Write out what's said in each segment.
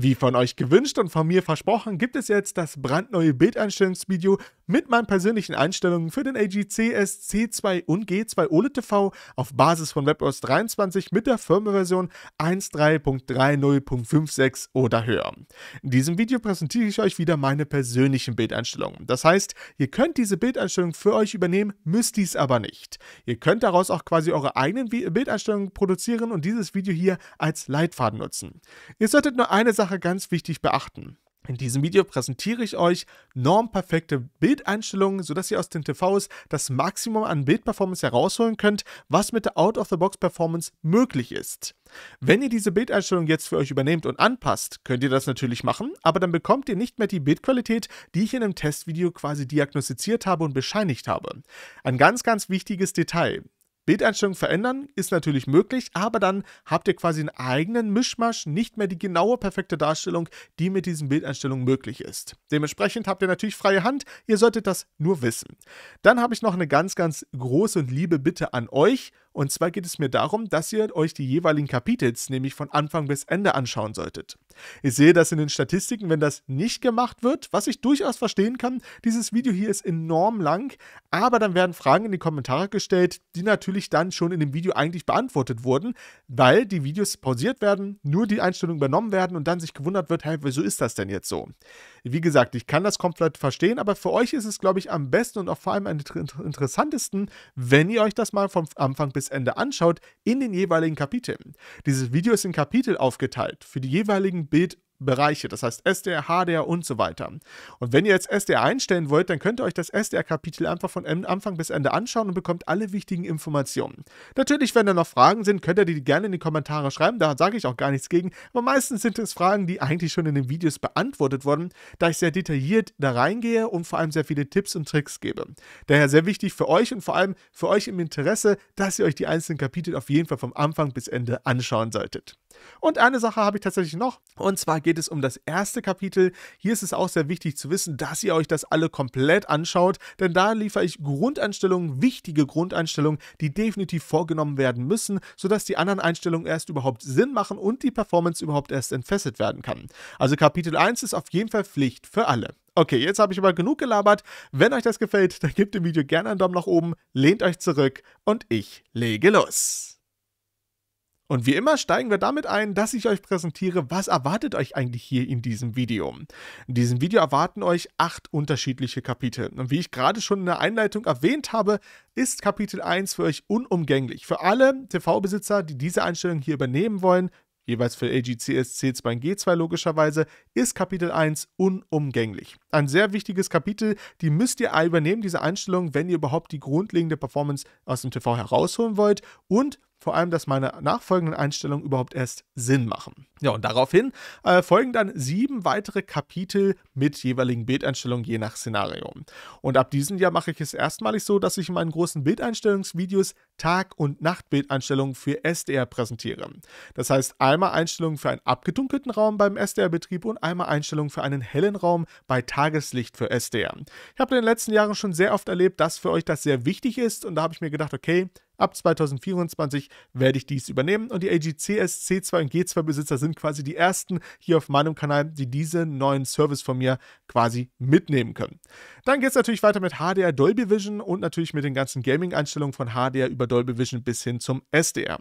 Wie von euch gewünscht und von mir versprochen, gibt es jetzt das brandneue Bildeinstellungsvideo mit meinen persönlichen Einstellungen für den CS, c 2 und G2 OLED TV auf Basis von WebOS 23 mit der Firmware-Version 1.3.30.56 oder höher. In diesem Video präsentiere ich euch wieder meine persönlichen Bildeinstellungen. Das heißt, ihr könnt diese Bildeinstellungen für euch übernehmen, müsst dies aber nicht. Ihr könnt daraus auch quasi eure eigenen Bildeinstellungen produzieren und dieses Video hier als Leitfaden nutzen. Ihr solltet nur eine Sache ganz wichtig beachten. In diesem Video präsentiere ich euch normperfekte Bildeinstellungen, sodass ihr aus den TVs das Maximum an Bildperformance herausholen könnt, was mit der Out-of-the-Box-Performance möglich ist. Wenn ihr diese Bildeinstellung jetzt für euch übernehmt und anpasst, könnt ihr das natürlich machen, aber dann bekommt ihr nicht mehr die Bildqualität, die ich in einem Testvideo quasi diagnostiziert habe und bescheinigt habe. Ein ganz, ganz wichtiges Detail. Bildeinstellungen verändern ist natürlich möglich, aber dann habt ihr quasi einen eigenen Mischmasch, nicht mehr die genaue perfekte Darstellung, die mit diesen Bildeinstellungen möglich ist. Dementsprechend habt ihr natürlich freie Hand, ihr solltet das nur wissen. Dann habe ich noch eine ganz, ganz große und liebe Bitte an euch. Und zwar geht es mir darum, dass ihr euch die jeweiligen Kapitels, nämlich von Anfang bis Ende, anschauen solltet. Ich sehe das in den Statistiken, wenn das nicht gemacht wird, was ich durchaus verstehen kann. Dieses Video hier ist enorm lang, aber dann werden Fragen in die Kommentare gestellt, die natürlich dann schon in dem Video eigentlich beantwortet wurden, weil die Videos pausiert werden, nur die Einstellungen übernommen werden und dann sich gewundert wird, hey, wieso ist das denn jetzt so? Wie gesagt, ich kann das komplett verstehen, aber für euch ist es, glaube ich, am besten und auch vor allem am interessantesten, wenn ihr euch das mal vom Anfang bis Ende anschaut, in den jeweiligen Kapiteln. Dieses Video ist in Kapitel aufgeteilt. Für die jeweiligen Bild Bereiche, das heißt SDR, HDR und so weiter. Und wenn ihr jetzt SDR einstellen wollt, dann könnt ihr euch das SDR-Kapitel einfach von Anfang bis Ende anschauen und bekommt alle wichtigen Informationen. Natürlich, wenn da noch Fragen sind, könnt ihr die gerne in die Kommentare schreiben, da sage ich auch gar nichts gegen, aber meistens sind es Fragen, die eigentlich schon in den Videos beantwortet wurden, da ich sehr detailliert da reingehe und vor allem sehr viele Tipps und Tricks gebe. Daher sehr wichtig für euch und vor allem für euch im Interesse, dass ihr euch die einzelnen Kapitel auf jeden Fall vom Anfang bis Ende anschauen solltet. Und eine Sache habe ich tatsächlich noch, und zwar geht es um das erste Kapitel. Hier ist es auch sehr wichtig zu wissen, dass ihr euch das alle komplett anschaut, denn da liefere ich Grundeinstellungen, wichtige Grundeinstellungen, die definitiv vorgenommen werden müssen, sodass die anderen Einstellungen erst überhaupt Sinn machen und die Performance überhaupt erst entfesselt werden kann. Also Kapitel 1 ist auf jeden Fall Pflicht für alle. Okay, jetzt habe ich aber genug gelabert. Wenn euch das gefällt, dann gebt dem Video gerne einen Daumen nach oben, lehnt euch zurück und ich lege los. Und wie immer steigen wir damit ein, dass ich euch präsentiere, was erwartet euch eigentlich hier in diesem Video. In diesem Video erwarten euch acht unterschiedliche Kapitel. Und wie ich gerade schon in der Einleitung erwähnt habe, ist Kapitel 1 für euch unumgänglich. Für alle TV-Besitzer, die diese Einstellung hier übernehmen wollen, jeweils für AGCS C2 und G2 logischerweise, ist Kapitel 1 unumgänglich. Ein sehr wichtiges Kapitel, die müsst ihr übernehmen, diese Einstellung, wenn ihr überhaupt die grundlegende Performance aus dem TV herausholen wollt und vor allem, dass meine nachfolgenden Einstellungen überhaupt erst Sinn machen. Ja, und daraufhin äh, folgen dann sieben weitere Kapitel mit jeweiligen Bildeinstellungen je nach Szenario. Und ab diesem Jahr mache ich es erstmalig so, dass ich in meinen großen Bildeinstellungsvideos Tag- und Nachtbildeinstellungen für SDR präsentiere. Das heißt einmal Einstellungen für einen abgedunkelten Raum beim SDR-Betrieb und einmal Einstellungen für einen hellen Raum bei Tageslicht für SDR. Ich habe in den letzten Jahren schon sehr oft erlebt, dass für euch das sehr wichtig ist und da habe ich mir gedacht, okay, Ab 2024 werde ich dies übernehmen und die AGCS C2 und G2 Besitzer sind quasi die ersten hier auf meinem Kanal, die diesen neuen Service von mir quasi mitnehmen können. Dann geht es natürlich weiter mit HDR Dolby Vision und natürlich mit den ganzen Gaming-Einstellungen von HDR über Dolby Vision bis hin zum SDR.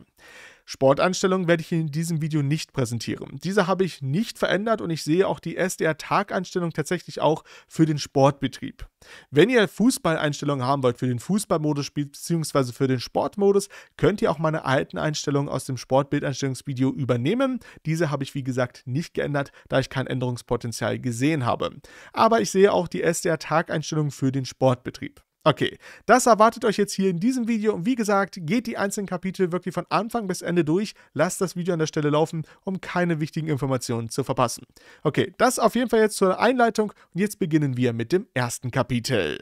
Sportanstellungen werde ich in diesem Video nicht präsentieren. Diese habe ich nicht verändert und ich sehe auch die SDR-Taganstellung tatsächlich auch für den Sportbetrieb. Wenn ihr Fußballeinstellungen haben wollt für den Fußballmodus bzw. für den Sportmodus, könnt ihr auch meine alten Einstellungen aus dem Sportbildeinstellungsvideo übernehmen. Diese habe ich wie gesagt nicht geändert, da ich kein Änderungspotenzial gesehen habe. Aber ich sehe auch die SDR-Tageinstellungen für den Sportbetrieb. Okay, das erwartet euch jetzt hier in diesem Video und wie gesagt, geht die einzelnen Kapitel wirklich von Anfang bis Ende durch, lasst das Video an der Stelle laufen, um keine wichtigen Informationen zu verpassen. Okay, das auf jeden Fall jetzt zur Einleitung und jetzt beginnen wir mit dem ersten Kapitel.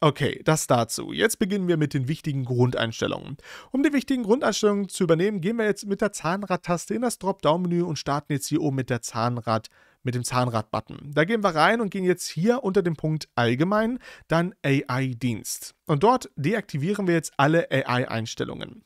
Okay, das dazu. Jetzt beginnen wir mit den wichtigen Grundeinstellungen. Um die wichtigen Grundeinstellungen zu übernehmen, gehen wir jetzt mit der Zahnradtaste in das Dropdown-Menü und starten jetzt hier oben mit der Zahnrad-Taste mit dem Zahnrad-Button. Da gehen wir rein und gehen jetzt hier unter dem Punkt Allgemein, dann AI-Dienst. Und dort deaktivieren wir jetzt alle AI-Einstellungen.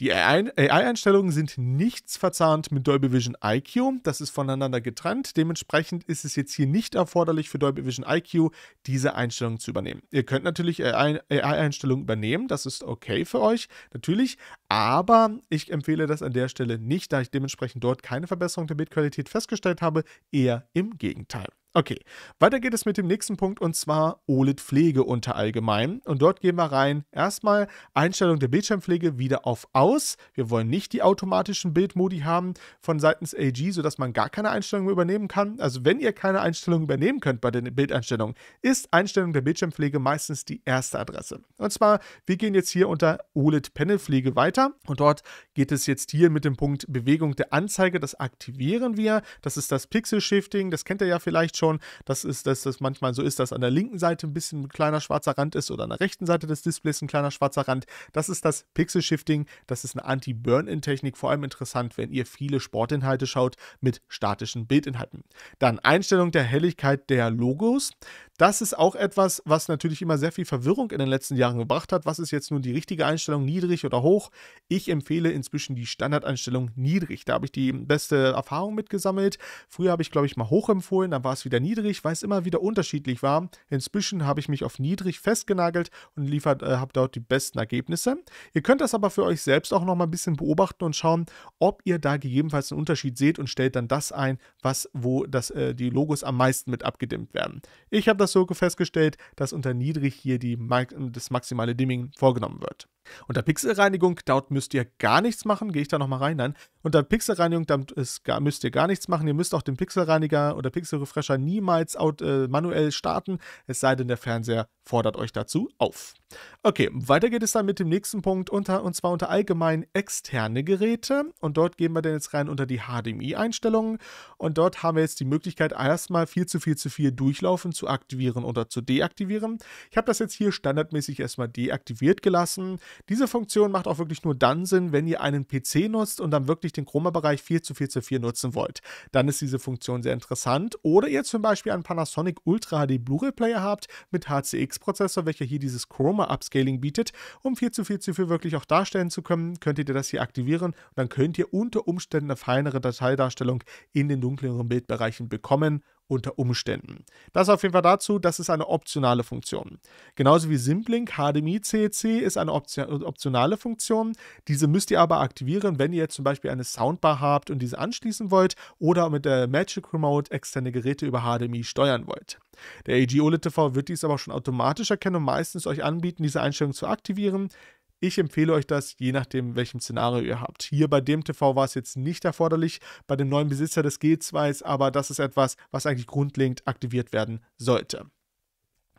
Die AI-Einstellungen sind nichts verzahnt mit Dolby Vision IQ. Das ist voneinander getrennt. Dementsprechend ist es jetzt hier nicht erforderlich für Dolby Vision IQ, diese Einstellungen zu übernehmen. Ihr könnt natürlich AI-Einstellungen übernehmen. Das ist okay für euch, natürlich. Aber ich empfehle das an der Stelle nicht, da ich dementsprechend dort keine Verbesserung der Bildqualität festgestellt habe, eher im Gegenteil. Okay, weiter geht es mit dem nächsten Punkt und zwar OLED-Pflege unter allgemein. Und dort gehen wir rein. Erstmal Einstellung der Bildschirmpflege wieder auf aus. Wir wollen nicht die automatischen Bildmodi haben von seitens AG, sodass man gar keine Einstellungen übernehmen kann. Also wenn ihr keine Einstellungen übernehmen könnt bei den Bildeinstellungen, ist Einstellung der Bildschirmpflege meistens die erste Adresse. Und zwar, wir gehen jetzt hier unter OLED-Panelpflege weiter weiter. Und dort geht es jetzt hier mit dem Punkt Bewegung der Anzeige. Das aktivieren wir. Das ist das Pixel-Shifting. Das kennt ihr ja vielleicht schon. Das ist, dass das manchmal so ist, dass an der linken Seite ein bisschen ein kleiner schwarzer Rand ist oder an der rechten Seite des Displays ein kleiner schwarzer Rand. Das ist das Pixel-Shifting. Das ist eine Anti-Burn-In-Technik. Vor allem interessant, wenn ihr viele Sportinhalte schaut mit statischen Bildinhalten. Dann Einstellung der Helligkeit der Logos. Das ist auch etwas, was natürlich immer sehr viel Verwirrung in den letzten Jahren gebracht hat. Was ist jetzt nun die richtige Einstellung, niedrig oder hoch? Ich empfehle inzwischen die Standardeinstellung niedrig. Da habe ich die beste Erfahrung mitgesammelt. Früher habe ich, glaube ich, mal hoch empfohlen, dann war es wieder niedrig, weil es immer wieder unterschiedlich war. Inzwischen habe ich mich auf niedrig festgenagelt und liefert, äh, habe dort die besten Ergebnisse. Ihr könnt das aber für euch selbst auch noch mal ein bisschen beobachten und schauen, ob ihr da gegebenenfalls einen Unterschied seht und stellt dann das ein, was wo das, äh, die Logos am meisten mit abgedimmt werden. Ich habe das so festgestellt, dass unter niedrig hier die, das maximale Dimming vorgenommen wird. Unter Pixelreinigung, dort müsst ihr gar nichts machen. Gehe ich da nochmal rein? Nein. Unter Pixelreinigung, da müsst ihr gar nichts machen. Ihr müsst auch den Pixelreiniger oder Pixelrefresher niemals out, äh, manuell starten, es sei denn, der Fernseher fordert euch dazu auf. Okay, weiter geht es dann mit dem nächsten Punkt, unter, und zwar unter allgemein externe Geräte. Und dort gehen wir dann jetzt rein unter die HDMI-Einstellungen. Und dort haben wir jetzt die Möglichkeit, erstmal viel zu viel zu viel durchlaufen, zu aktivieren oder zu deaktivieren. Ich habe das jetzt hier standardmäßig erstmal deaktiviert gelassen. Diese Funktion macht auch wirklich nur dann Sinn, wenn ihr einen PC nutzt und dann wirklich den Chroma-Bereich 4 zu 4 zu 4 nutzen wollt. Dann ist diese Funktion sehr interessant. Oder ihr zum Beispiel einen Panasonic Ultra HD Blu-ray Player habt mit HCX-Prozessor, welcher hier dieses Chroma-Upscaling bietet, um 4 zu 4 zu 4 wirklich auch darstellen zu können, könnt ihr das hier aktivieren dann könnt ihr unter Umständen eine feinere Dateidarstellung in den dunkleren Bildbereichen bekommen unter Umständen. Das auf jeden Fall dazu, das ist eine optionale Funktion. Genauso wie Simplink, HDMI CEC ist eine optionale Funktion. Diese müsst ihr aber aktivieren, wenn ihr jetzt zum Beispiel eine Soundbar habt und diese anschließen wollt oder mit der Magic Remote externe Geräte über HDMI steuern wollt. Der AG OLED TV wird dies aber schon automatisch erkennen und meistens euch anbieten, diese Einstellung zu aktivieren. Ich empfehle euch das, je nachdem, welchem Szenario ihr habt. Hier bei dem TV war es jetzt nicht erforderlich, bei dem neuen Besitzer des G2s, aber das ist etwas, was eigentlich grundlegend aktiviert werden sollte.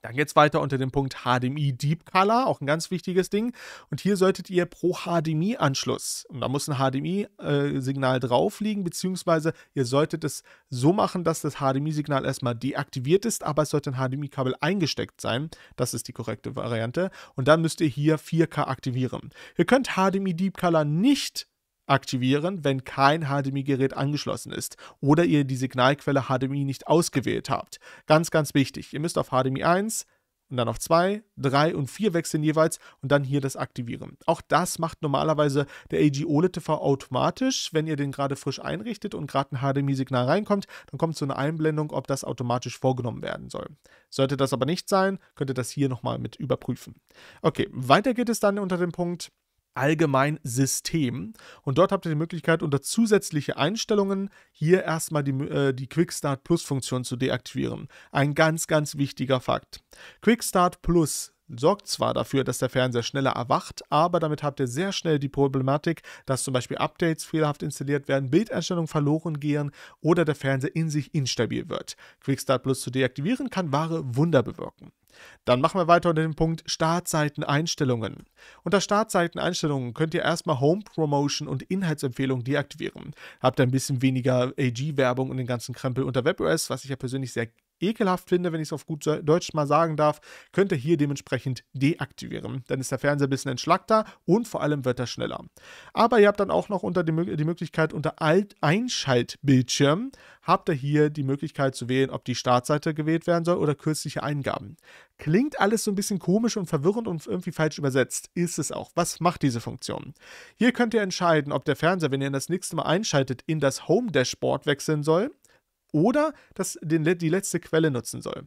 Dann geht es weiter unter dem Punkt HDMI Deep Color, auch ein ganz wichtiges Ding. Und hier solltet ihr pro HDMI-Anschluss, und da muss ein HDMI-Signal äh, drauf liegen, beziehungsweise ihr solltet es so machen, dass das HDMI-Signal erstmal deaktiviert ist, aber es sollte ein HDMI-Kabel eingesteckt sein. Das ist die korrekte Variante. Und dann müsst ihr hier 4K aktivieren. Ihr könnt HDMI Deep Color nicht aktivieren, wenn kein HDMI-Gerät angeschlossen ist oder ihr die Signalquelle HDMI nicht ausgewählt habt. Ganz, ganz wichtig. Ihr müsst auf HDMI 1 und dann auf 2, 3 und 4 wechseln jeweils und dann hier das aktivieren. Auch das macht normalerweise der LG OLED TV automatisch, wenn ihr den gerade frisch einrichtet und gerade ein HDMI-Signal reinkommt, dann kommt so eine Einblendung, ob das automatisch vorgenommen werden soll. Sollte das aber nicht sein, könnt ihr das hier nochmal mit überprüfen. Okay, weiter geht es dann unter dem Punkt allgemein System. Und dort habt ihr die Möglichkeit, unter zusätzliche Einstellungen hier erstmal die, äh, die Quickstart Plus Funktion zu deaktivieren. Ein ganz, ganz wichtiger Fakt. Quick Start Plus sorgt zwar dafür, dass der Fernseher schneller erwacht, aber damit habt ihr sehr schnell die Problematik, dass zum Beispiel Updates fehlerhaft installiert werden, Bildeinstellungen verloren gehen oder der Fernseher in sich instabil wird. Quick Start Plus zu deaktivieren kann wahre Wunder bewirken. Dann machen wir weiter unter dem Punkt Startseiteneinstellungen. Unter Startseiteneinstellungen könnt ihr erstmal Home Promotion und Inhaltsempfehlungen deaktivieren. Habt ihr ein bisschen weniger AG-Werbung und den ganzen Krempel unter WebOS, was ich ja persönlich sehr ekelhaft finde, wenn ich es auf gut Deutsch mal sagen darf, könnt ihr hier dementsprechend deaktivieren. Dann ist der Fernseher ein bisschen entschlackter und vor allem wird er schneller. Aber ihr habt dann auch noch unter die, die Möglichkeit unter Alt Einschaltbildschirm habt ihr hier die Möglichkeit zu wählen, ob die Startseite gewählt werden soll oder kürzliche Eingaben. Klingt alles so ein bisschen komisch und verwirrend und irgendwie falsch übersetzt. Ist es auch. Was macht diese Funktion? Hier könnt ihr entscheiden, ob der Fernseher, wenn ihr ihn das nächste Mal einschaltet, in das Home Dashboard wechseln soll oder das, den, die letzte Quelle nutzen soll.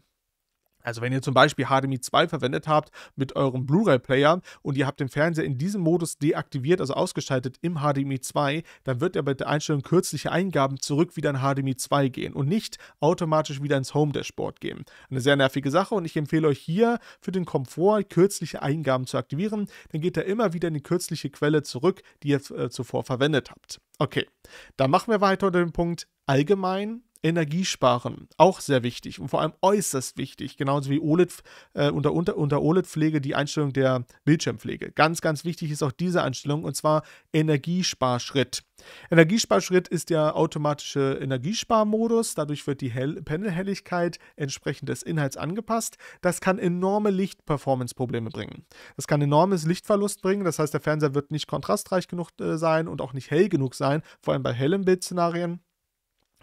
Also wenn ihr zum Beispiel HDMI 2 verwendet habt mit eurem Blu-ray-Player und ihr habt den Fernseher in diesem Modus deaktiviert, also ausgeschaltet im HDMI 2, dann wird er bei der Einstellung kürzliche Eingaben zurück wieder in HDMI 2 gehen und nicht automatisch wieder ins Home-Dashboard gehen. Eine sehr nervige Sache und ich empfehle euch hier für den Komfort kürzliche Eingaben zu aktivieren. Dann geht er immer wieder in die kürzliche Quelle zurück, die ihr äh, zuvor verwendet habt. Okay, dann machen wir weiter unter dem Punkt allgemein Energiesparen, auch sehr wichtig und vor allem äußerst wichtig, genauso wie OLED, äh, unter, unter, unter OLED-Pflege die Einstellung der Bildschirmpflege. Ganz, ganz wichtig ist auch diese Einstellung und zwar Energiesparschritt. Energiesparschritt ist der automatische Energiesparmodus. Dadurch wird die Hell Panelhelligkeit entsprechend des Inhalts angepasst. Das kann enorme Lichtperformance-Probleme bringen. Das kann enormes Lichtverlust bringen. Das heißt, der Fernseher wird nicht kontrastreich genug äh, sein und auch nicht hell genug sein, vor allem bei hellen Bildszenarien.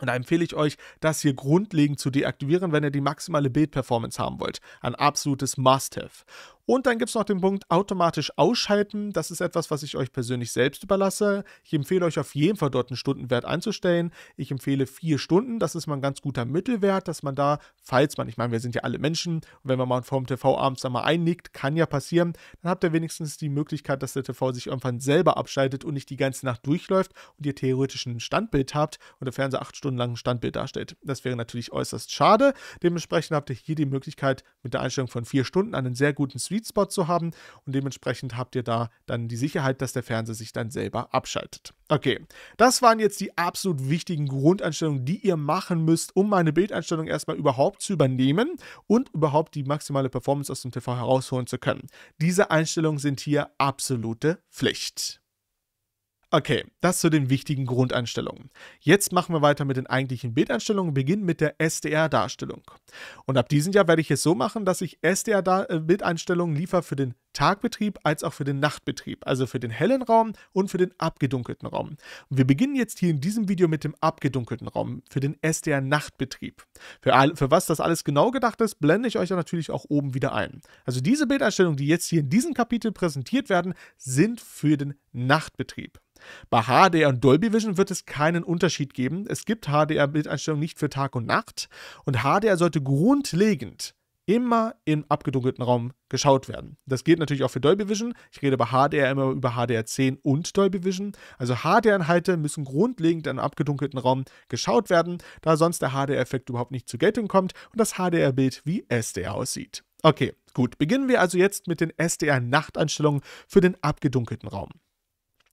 Und da empfehle ich euch, das hier grundlegend zu deaktivieren, wenn ihr die maximale Bildperformance haben wollt. Ein absolutes Must-Have. Und dann gibt es noch den Punkt automatisch ausschalten. Das ist etwas, was ich euch persönlich selbst überlasse. Ich empfehle euch auf jeden Fall dort einen Stundenwert einzustellen. Ich empfehle vier Stunden. Das ist mal ein ganz guter Mittelwert, dass man da, falls man, ich meine, wir sind ja alle Menschen, und wenn man mal vom TV abends einmal einnickt, kann ja passieren, dann habt ihr wenigstens die Möglichkeit, dass der TV sich irgendwann selber abschaltet und nicht die ganze Nacht durchläuft und ihr theoretisch ein Standbild habt und der Fernseher acht Stunden lang ein Standbild darstellt. Das wäre natürlich äußerst schade. Dementsprechend habt ihr hier die Möglichkeit, mit der Einstellung von vier Stunden einen sehr guten Switch Leadspot zu haben und dementsprechend habt ihr da dann die Sicherheit, dass der Fernseher sich dann selber abschaltet. Okay, das waren jetzt die absolut wichtigen Grundeinstellungen, die ihr machen müsst, um meine Bildeinstellung erstmal überhaupt zu übernehmen und überhaupt die maximale Performance aus dem TV herausholen zu können. Diese Einstellungen sind hier absolute Pflicht. Okay, das zu den wichtigen Grundeinstellungen. Jetzt machen wir weiter mit den eigentlichen Bildeinstellungen, beginnen mit der SDR-Darstellung. Und ab diesem Jahr werde ich es so machen, dass ich SDR-Bildeinstellungen äh, liefere für den Tagbetrieb als auch für den Nachtbetrieb, also für den hellen Raum und für den abgedunkelten Raum. Und wir beginnen jetzt hier in diesem Video mit dem abgedunkelten Raum, für den SDR-Nachtbetrieb. Für, für was das alles genau gedacht ist, blende ich euch dann natürlich auch oben wieder ein. Also diese Bildeinstellungen, die jetzt hier in diesem Kapitel präsentiert werden, sind für den Nachtbetrieb. Bei HDR und Dolby Vision wird es keinen Unterschied geben. Es gibt HDR-Bildeinstellungen nicht für Tag und Nacht und HDR sollte grundlegend immer im abgedunkelten Raum geschaut werden. Das gilt natürlich auch für Dolby Vision. Ich rede bei HDR immer über HDR 10 und Dolby Vision. Also HDR-Inhalte müssen grundlegend im abgedunkelten Raum geschaut werden, da sonst der HDR-Effekt überhaupt nicht zur Geltung kommt und das HDR-Bild wie SDR aussieht. Okay, gut. Beginnen wir also jetzt mit den SDR-Nachteinstellungen für den abgedunkelten Raum.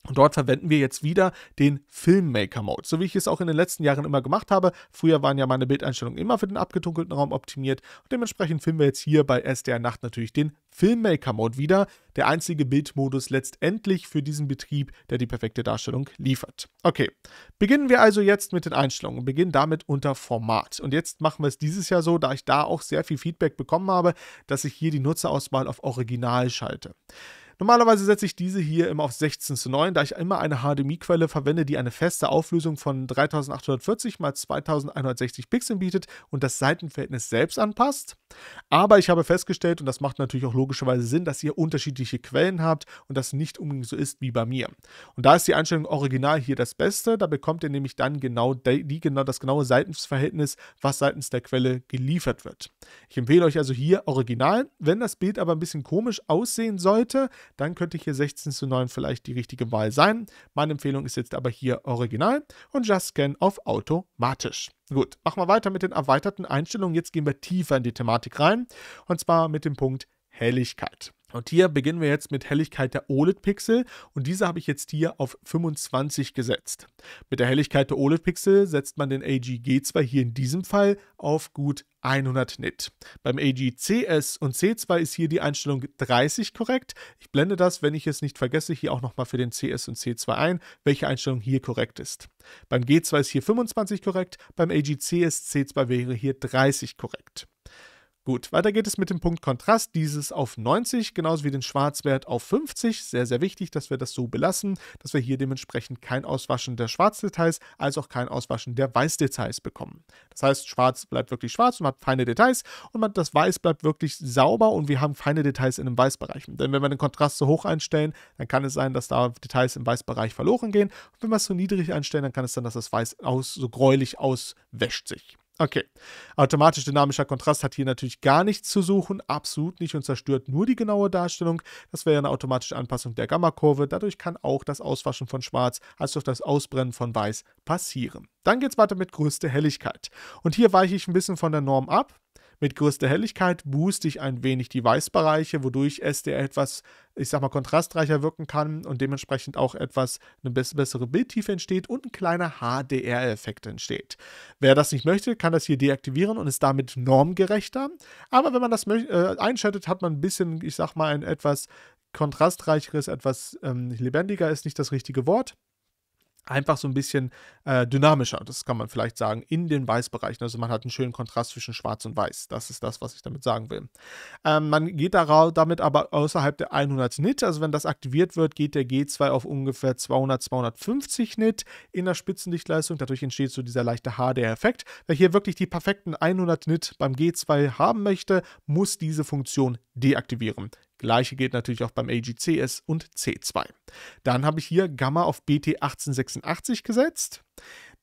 Und dort verwenden wir jetzt wieder den Filmmaker Mode, so wie ich es auch in den letzten Jahren immer gemacht habe. Früher waren ja meine Bildeinstellungen immer für den abgedunkelten Raum optimiert und dementsprechend filmen wir jetzt hier bei SDR Nacht natürlich den Filmmaker Mode wieder, der einzige Bildmodus letztendlich für diesen Betrieb, der die perfekte Darstellung liefert. Okay, beginnen wir also jetzt mit den Einstellungen beginnen damit unter Format. Und jetzt machen wir es dieses Jahr so, da ich da auch sehr viel Feedback bekommen habe, dass ich hier die Nutzerauswahl auf Original schalte. Normalerweise setze ich diese hier immer auf 16 zu 9, da ich immer eine HDMI-Quelle verwende, die eine feste Auflösung von 3840 x 2160 Pixeln bietet und das Seitenverhältnis selbst anpasst. Aber ich habe festgestellt, und das macht natürlich auch logischerweise Sinn, dass ihr unterschiedliche Quellen habt und das nicht unbedingt so ist wie bei mir. Und da ist die Einstellung Original hier das Beste, da bekommt ihr nämlich dann genau, die, genau das genaue Seitenverhältnis, was seitens der Quelle geliefert wird. Ich empfehle euch also hier Original. Wenn das Bild aber ein bisschen komisch aussehen sollte, dann könnte hier 16 zu 9 vielleicht die richtige Wahl sein. Meine Empfehlung ist jetzt aber hier Original und Just Scan auf automatisch. Gut, machen wir weiter mit den erweiterten Einstellungen. Jetzt gehen wir tiefer in die Thematik rein und zwar mit dem Punkt Helligkeit. Und hier beginnen wir jetzt mit Helligkeit der OLED-Pixel und diese habe ich jetzt hier auf 25 gesetzt. Mit der Helligkeit der OLED-Pixel setzt man den AG G2 hier in diesem Fall auf gut 100 nit. Beim AG CS und C2 ist hier die Einstellung 30 korrekt. Ich blende das, wenn ich es nicht vergesse, hier auch nochmal für den CS und C2 ein, welche Einstellung hier korrekt ist. Beim G2 ist hier 25 korrekt, beim AG CS C2 wäre hier 30 korrekt. Gut, weiter geht es mit dem Punkt Kontrast, dieses auf 90, genauso wie den Schwarzwert auf 50. Sehr, sehr wichtig, dass wir das so belassen, dass wir hier dementsprechend kein Auswaschen der Schwarzdetails, als auch kein Auswaschen der Weißdetails bekommen. Das heißt, Schwarz bleibt wirklich schwarz und hat feine Details und das Weiß bleibt wirklich sauber und wir haben feine Details in dem Weißbereich. Denn wenn wir den Kontrast so hoch einstellen, dann kann es sein, dass da Details im Weißbereich verloren gehen. Und wenn wir es so niedrig einstellen, dann kann es sein, dass das Weiß aus, so gräulich auswäscht sich. Okay. Automatisch dynamischer Kontrast hat hier natürlich gar nichts zu suchen, absolut nicht und zerstört nur die genaue Darstellung. Das wäre eine automatische Anpassung der Gamma-Kurve. Dadurch kann auch das Auswaschen von Schwarz als auch das Ausbrennen von Weiß passieren. Dann geht es weiter mit größte Helligkeit. Und hier weiche ich ein bisschen von der Norm ab. Mit größter Helligkeit booste ich ein wenig die Weißbereiche, wodurch SDR etwas, ich sag mal, kontrastreicher wirken kann und dementsprechend auch etwas eine bessere Bildtiefe entsteht und ein kleiner HDR-Effekt entsteht. Wer das nicht möchte, kann das hier deaktivieren und ist damit normgerechter. Aber wenn man das äh, einschaltet, hat man ein bisschen, ich sag mal, ein etwas kontrastreicheres, etwas ähm, lebendiger ist nicht das richtige Wort einfach so ein bisschen äh, dynamischer, das kann man vielleicht sagen, in den Weißbereichen. Also man hat einen schönen Kontrast zwischen Schwarz und Weiß. Das ist das, was ich damit sagen will. Ähm, man geht damit aber außerhalb der 100 Nit, also wenn das aktiviert wird, geht der G2 auf ungefähr 200, 250 Nit in der Spitzendichtleistung. Dadurch entsteht so dieser leichte HDR-Effekt. Wer hier wirklich die perfekten 100 Nit beim G2 haben möchte, muss diese Funktion deaktivieren. Gleiche gilt natürlich auch beim AGCS und C2. Dann habe ich hier Gamma auf BT 1886 gesetzt.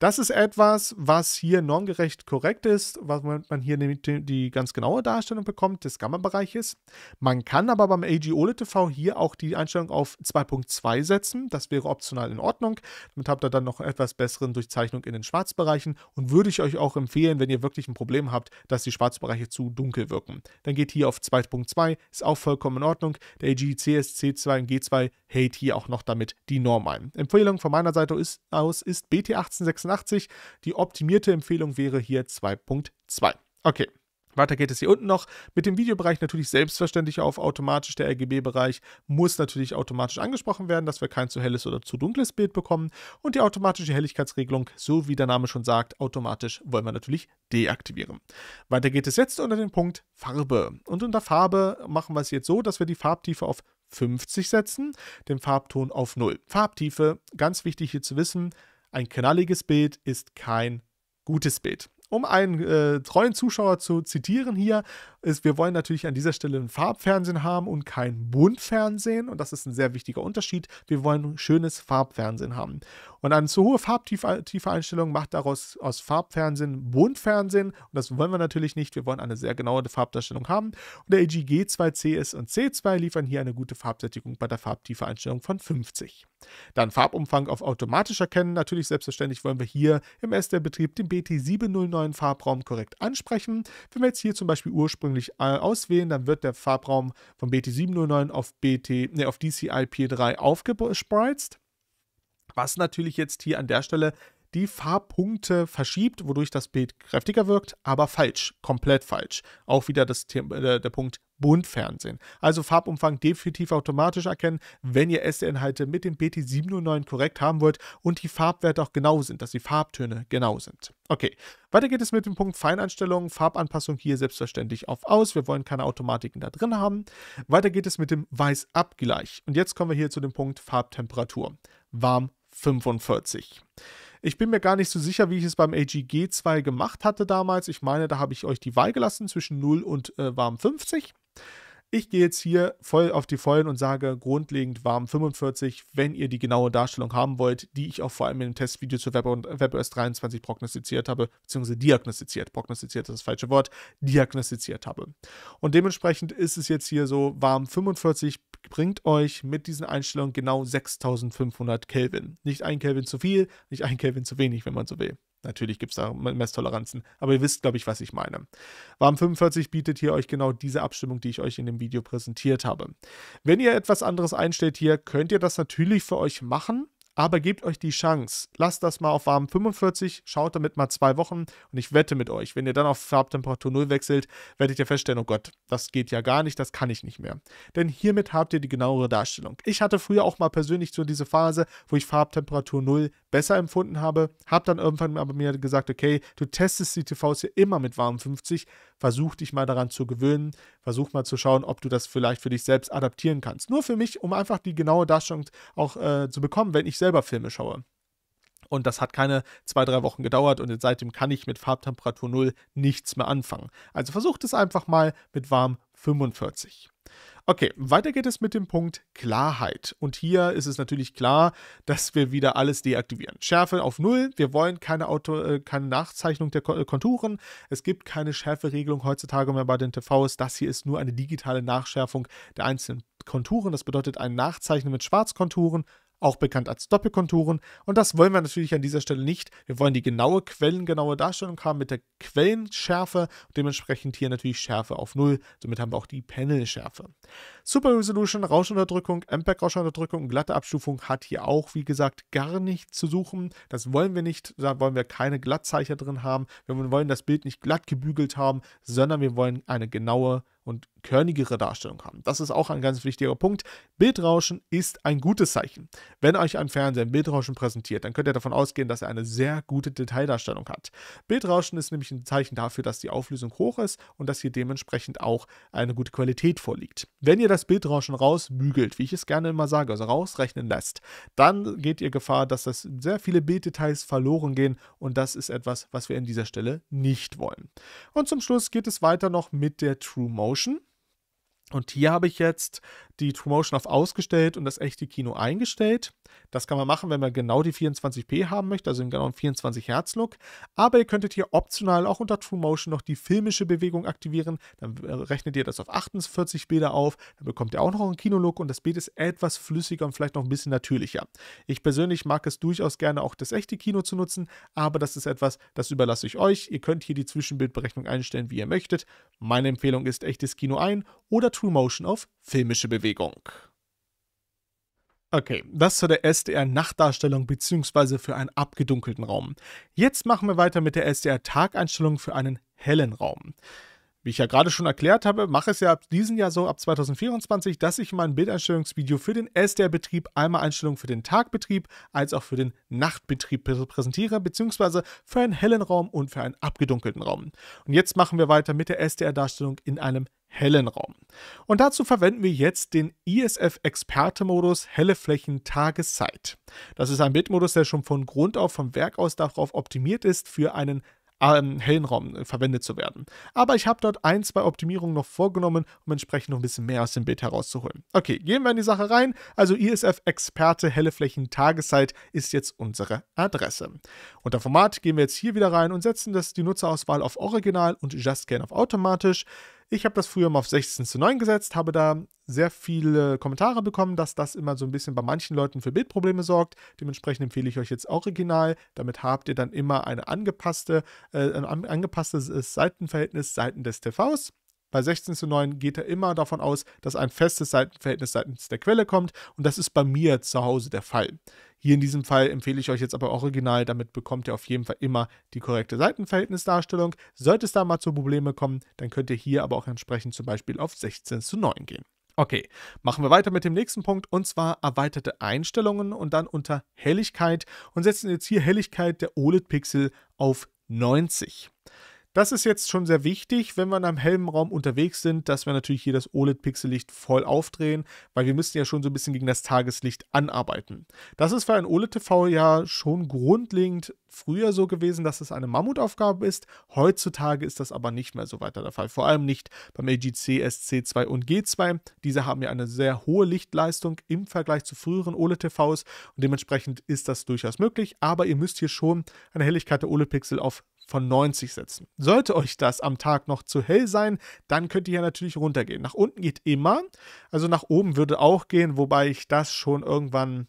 Das ist etwas, was hier normgerecht korrekt ist, was man hier nämlich die ganz genaue Darstellung bekommt des Gamma-Bereiches. Man kann aber beim AG OLED TV hier auch die Einstellung auf 2.2 setzen. Das wäre optional in Ordnung. Damit habt ihr dann noch etwas besseren Durchzeichnung in den Schwarzbereichen und würde ich euch auch empfehlen, wenn ihr wirklich ein Problem habt, dass die Schwarzbereiche zu dunkel wirken. Dann geht hier auf 2.2, ist auch vollkommen in Ordnung. Der AG CSC2 und G2 hält hier auch noch damit die Norm ein. Empfehlung von meiner Seite ist, aus ist BT1886 2,86. Die optimierte Empfehlung wäre hier 2,2. Okay. Weiter geht es hier unten noch mit dem Videobereich natürlich selbstverständlich auf automatisch. Der RGB-Bereich muss natürlich automatisch angesprochen werden, dass wir kein zu helles oder zu dunkles Bild bekommen. Und die automatische Helligkeitsregelung, so wie der Name schon sagt, automatisch wollen wir natürlich deaktivieren. Weiter geht es jetzt unter den Punkt Farbe. Und unter Farbe machen wir es jetzt so, dass wir die Farbtiefe auf 50 setzen, den Farbton auf 0. Farbtiefe, ganz wichtig hier zu wissen, ein knalliges Bild ist kein gutes Bild. Um einen äh, treuen Zuschauer zu zitieren hier, ist, wir wollen natürlich an dieser Stelle ein Farbfernsehen haben und kein Buntfernsehen. Und das ist ein sehr wichtiger Unterschied. Wir wollen schönes Farbfernsehen haben. Und eine zu hohe Farbtiefe-Einstellung macht daraus aus Farbfernsehen Buntfernsehen. Und das wollen wir natürlich nicht. Wir wollen eine sehr genaue Farbdarstellung haben. Und der g 2CS und C2 liefern hier eine gute Farbsättigung bei der Farbtiefe-Einstellung von 50. Dann Farbumfang auf automatisch erkennen. Natürlich selbstverständlich wollen wir hier im SDR-Betrieb den BT709 Farbraum korrekt ansprechen. Wenn wir jetzt hier zum Beispiel ursprünglich ursprünglich äh, auswählen, dann wird der Farbraum von BT709 auf BT, ne, auf DCI-P3 aufgespreizt. Was natürlich jetzt hier an der Stelle die Farbpunkte verschiebt, wodurch das Bild kräftiger wirkt, aber falsch, komplett falsch. Auch wieder das der, äh, der Punkt Buntfernsehen. Also Farbumfang definitiv automatisch erkennen, wenn ihr SD-Inhalte mit dem BT709 korrekt haben wollt und die Farbwerte auch genau sind, dass die Farbtöne genau sind. Okay, weiter geht es mit dem Punkt Feineinstellungen, Farbanpassung hier selbstverständlich auf aus, wir wollen keine Automatiken da drin haben. Weiter geht es mit dem Weißabgleich und jetzt kommen wir hier zu dem Punkt Farbtemperatur, warm 45. Ich bin mir gar nicht so sicher, wie ich es beim AGG 2 gemacht hatte damals. Ich meine, da habe ich euch die Wahl gelassen zwischen 0 und äh, warm 50. Ich gehe jetzt hier voll auf die Vollen und sage grundlegend warm 45, wenn ihr die genaue Darstellung haben wollt, die ich auch vor allem im Testvideo zu WebOS 23 prognostiziert habe, beziehungsweise diagnostiziert, prognostiziert ist das falsche Wort, diagnostiziert habe. Und dementsprechend ist es jetzt hier so, warm 45 bringt euch mit diesen Einstellungen genau 6500 Kelvin. Nicht ein Kelvin zu viel, nicht ein Kelvin zu wenig, wenn man so will. Natürlich gibt es da Messtoleranzen, aber ihr wisst, glaube ich, was ich meine. Warm 45 bietet hier euch genau diese Abstimmung, die ich euch in dem Video präsentiert habe. Wenn ihr etwas anderes einstellt hier, könnt ihr das natürlich für euch machen aber gebt euch die Chance. Lasst das mal auf warm 45, schaut damit mal zwei Wochen und ich wette mit euch, wenn ihr dann auf Farbtemperatur 0 wechselt, werdet ihr feststellen, oh Gott, das geht ja gar nicht, das kann ich nicht mehr. Denn hiermit habt ihr die genauere Darstellung. Ich hatte früher auch mal persönlich so diese Phase, wo ich Farbtemperatur 0 besser empfunden habe, habe dann irgendwann aber mir gesagt, okay, du testest die TVs hier immer mit warm 50, versuch dich mal daran zu gewöhnen, versuch mal zu schauen, ob du das vielleicht für dich selbst adaptieren kannst. Nur für mich, um einfach die genaue Darstellung auch äh, zu bekommen, wenn ich selber Filme schaue. Und das hat keine zwei, drei Wochen gedauert und seitdem kann ich mit Farbtemperatur 0 nichts mehr anfangen. Also versucht es einfach mal mit warm 45. Okay, weiter geht es mit dem Punkt Klarheit. Und hier ist es natürlich klar, dass wir wieder alles deaktivieren. Schärfe auf Null, wir wollen keine, Auto, äh, keine Nachzeichnung der äh, Konturen. Es gibt keine Schärferegelung heutzutage mehr bei den TVs. Das hier ist nur eine digitale Nachschärfung der einzelnen Konturen. Das bedeutet ein Nachzeichnen mit Schwarzkonturen auch bekannt als Doppelkonturen. Und das wollen wir natürlich an dieser Stelle nicht. Wir wollen die genaue, quellengenaue Darstellung haben mit der Quellenschärfe und dementsprechend hier natürlich Schärfe auf 0. Somit haben wir auch die Panel-Schärfe. Super Resolution, Rauschunterdrückung, MPEG-Rauschunterdrückung glatte Abstufung hat hier auch, wie gesagt, gar nichts zu suchen. Das wollen wir nicht. Da wollen wir keine Glattzeicher drin haben. Wir wollen das Bild nicht glatt gebügelt haben, sondern wir wollen eine genaue und körnigere Darstellung haben. Das ist auch ein ganz wichtiger Punkt. Bildrauschen ist ein gutes Zeichen. Wenn euch ein Fernseher ein Bildrauschen präsentiert, dann könnt ihr davon ausgehen, dass er eine sehr gute Detaildarstellung hat. Bildrauschen ist nämlich ein Zeichen dafür, dass die Auflösung hoch ist und dass hier dementsprechend auch eine gute Qualität vorliegt. Wenn ihr das Bildrauschen rausbügelt, wie ich es gerne immer sage, also rausrechnen lässt, dann geht ihr Gefahr, dass das sehr viele Bilddetails verloren gehen und das ist etwas, was wir an dieser Stelle nicht wollen. Und zum Schluss geht es weiter noch mit der True Motion. Und hier habe ich jetzt die True Motion auf ausgestellt und das echte Kino eingestellt. Das kann man machen, wenn man genau die 24p haben möchte, also den genauen 24 Hertz Look. Aber ihr könntet hier optional auch unter True Motion noch die filmische Bewegung aktivieren. Dann äh, rechnet ihr das auf 48 Bilder auf. Dann bekommt ihr auch noch einen Kinolook und das Bild ist etwas flüssiger und vielleicht noch ein bisschen natürlicher. Ich persönlich mag es durchaus gerne auch das echte Kino zu nutzen, aber das ist etwas, das überlasse ich euch. Ihr könnt hier die Zwischenbildberechnung einstellen, wie ihr möchtet. Meine Empfehlung ist echtes Kino ein oder True Motion auf filmische Bewegung. Aufregung. Okay, das zu der SDR-Nachtdarstellung bzw. für einen abgedunkelten Raum. Jetzt machen wir weiter mit der SDR-Tageinstellung für einen hellen Raum. Wie ich ja gerade schon erklärt habe, mache es ja ab diesem Jahr so, ab 2024, dass ich mein Bildeinstellungsvideo für den SDR-Betrieb einmal Einstellungen für den Tagbetrieb als auch für den Nachtbetrieb präsentiere, beziehungsweise für einen hellen Raum und für einen abgedunkelten Raum. Und jetzt machen wir weiter mit der SDR-Darstellung in einem hellen hellen Raum. Und dazu verwenden wir jetzt den ISF-Experte-Modus Helle Flächen Tageszeit. Das ist ein Bildmodus, der schon von Grund auf, vom Werk aus darauf optimiert ist, für einen ähm, hellen Raum äh, verwendet zu werden. Aber ich habe dort ein, zwei Optimierungen noch vorgenommen, um entsprechend noch ein bisschen mehr aus dem Bild herauszuholen. Okay, gehen wir in die Sache rein. Also ISF-Experte helle Flächen Tageszeit ist jetzt unsere Adresse. Unter Format gehen wir jetzt hier wieder rein und setzen das die Nutzerauswahl auf Original und Just Scan auf automatisch. Ich habe das früher mal auf 16 zu 9 gesetzt, habe da sehr viele Kommentare bekommen, dass das immer so ein bisschen bei manchen Leuten für Bildprobleme sorgt. Dementsprechend empfehle ich euch jetzt Original. Damit habt ihr dann immer eine angepasste, äh, ein angepasstes äh, Seitenverhältnis seitens des TVs. Bei 16 zu 9 geht er immer davon aus, dass ein festes Seitenverhältnis seitens der Quelle kommt und das ist bei mir zu Hause der Fall. Hier in diesem Fall empfehle ich euch jetzt aber original, damit bekommt ihr auf jeden Fall immer die korrekte Seitenverhältnisdarstellung. Sollte es da mal zu Problemen kommen, dann könnt ihr hier aber auch entsprechend zum Beispiel auf 16 zu 9 gehen. Okay, machen wir weiter mit dem nächsten Punkt und zwar erweiterte Einstellungen und dann unter Helligkeit und setzen jetzt hier Helligkeit der OLED-Pixel auf 90. Das ist jetzt schon sehr wichtig, wenn wir in einem hellen Raum unterwegs sind, dass wir natürlich hier das OLED-Pixellicht voll aufdrehen, weil wir müssen ja schon so ein bisschen gegen das Tageslicht anarbeiten. Das ist für ein OLED-TV ja schon grundlegend früher so gewesen, dass es eine Mammutaufgabe ist. Heutzutage ist das aber nicht mehr so weiter der Fall. Vor allem nicht beim AGC SC2 und G2. Diese haben ja eine sehr hohe Lichtleistung im Vergleich zu früheren OLED-TVs und dementsprechend ist das durchaus möglich. Aber ihr müsst hier schon eine Helligkeit der OLED-Pixel auf von 90 setzen. Sollte euch das am Tag noch zu hell sein, dann könnt ihr ja natürlich runtergehen. Nach unten geht immer, also nach oben würde auch gehen, wobei ich das schon irgendwann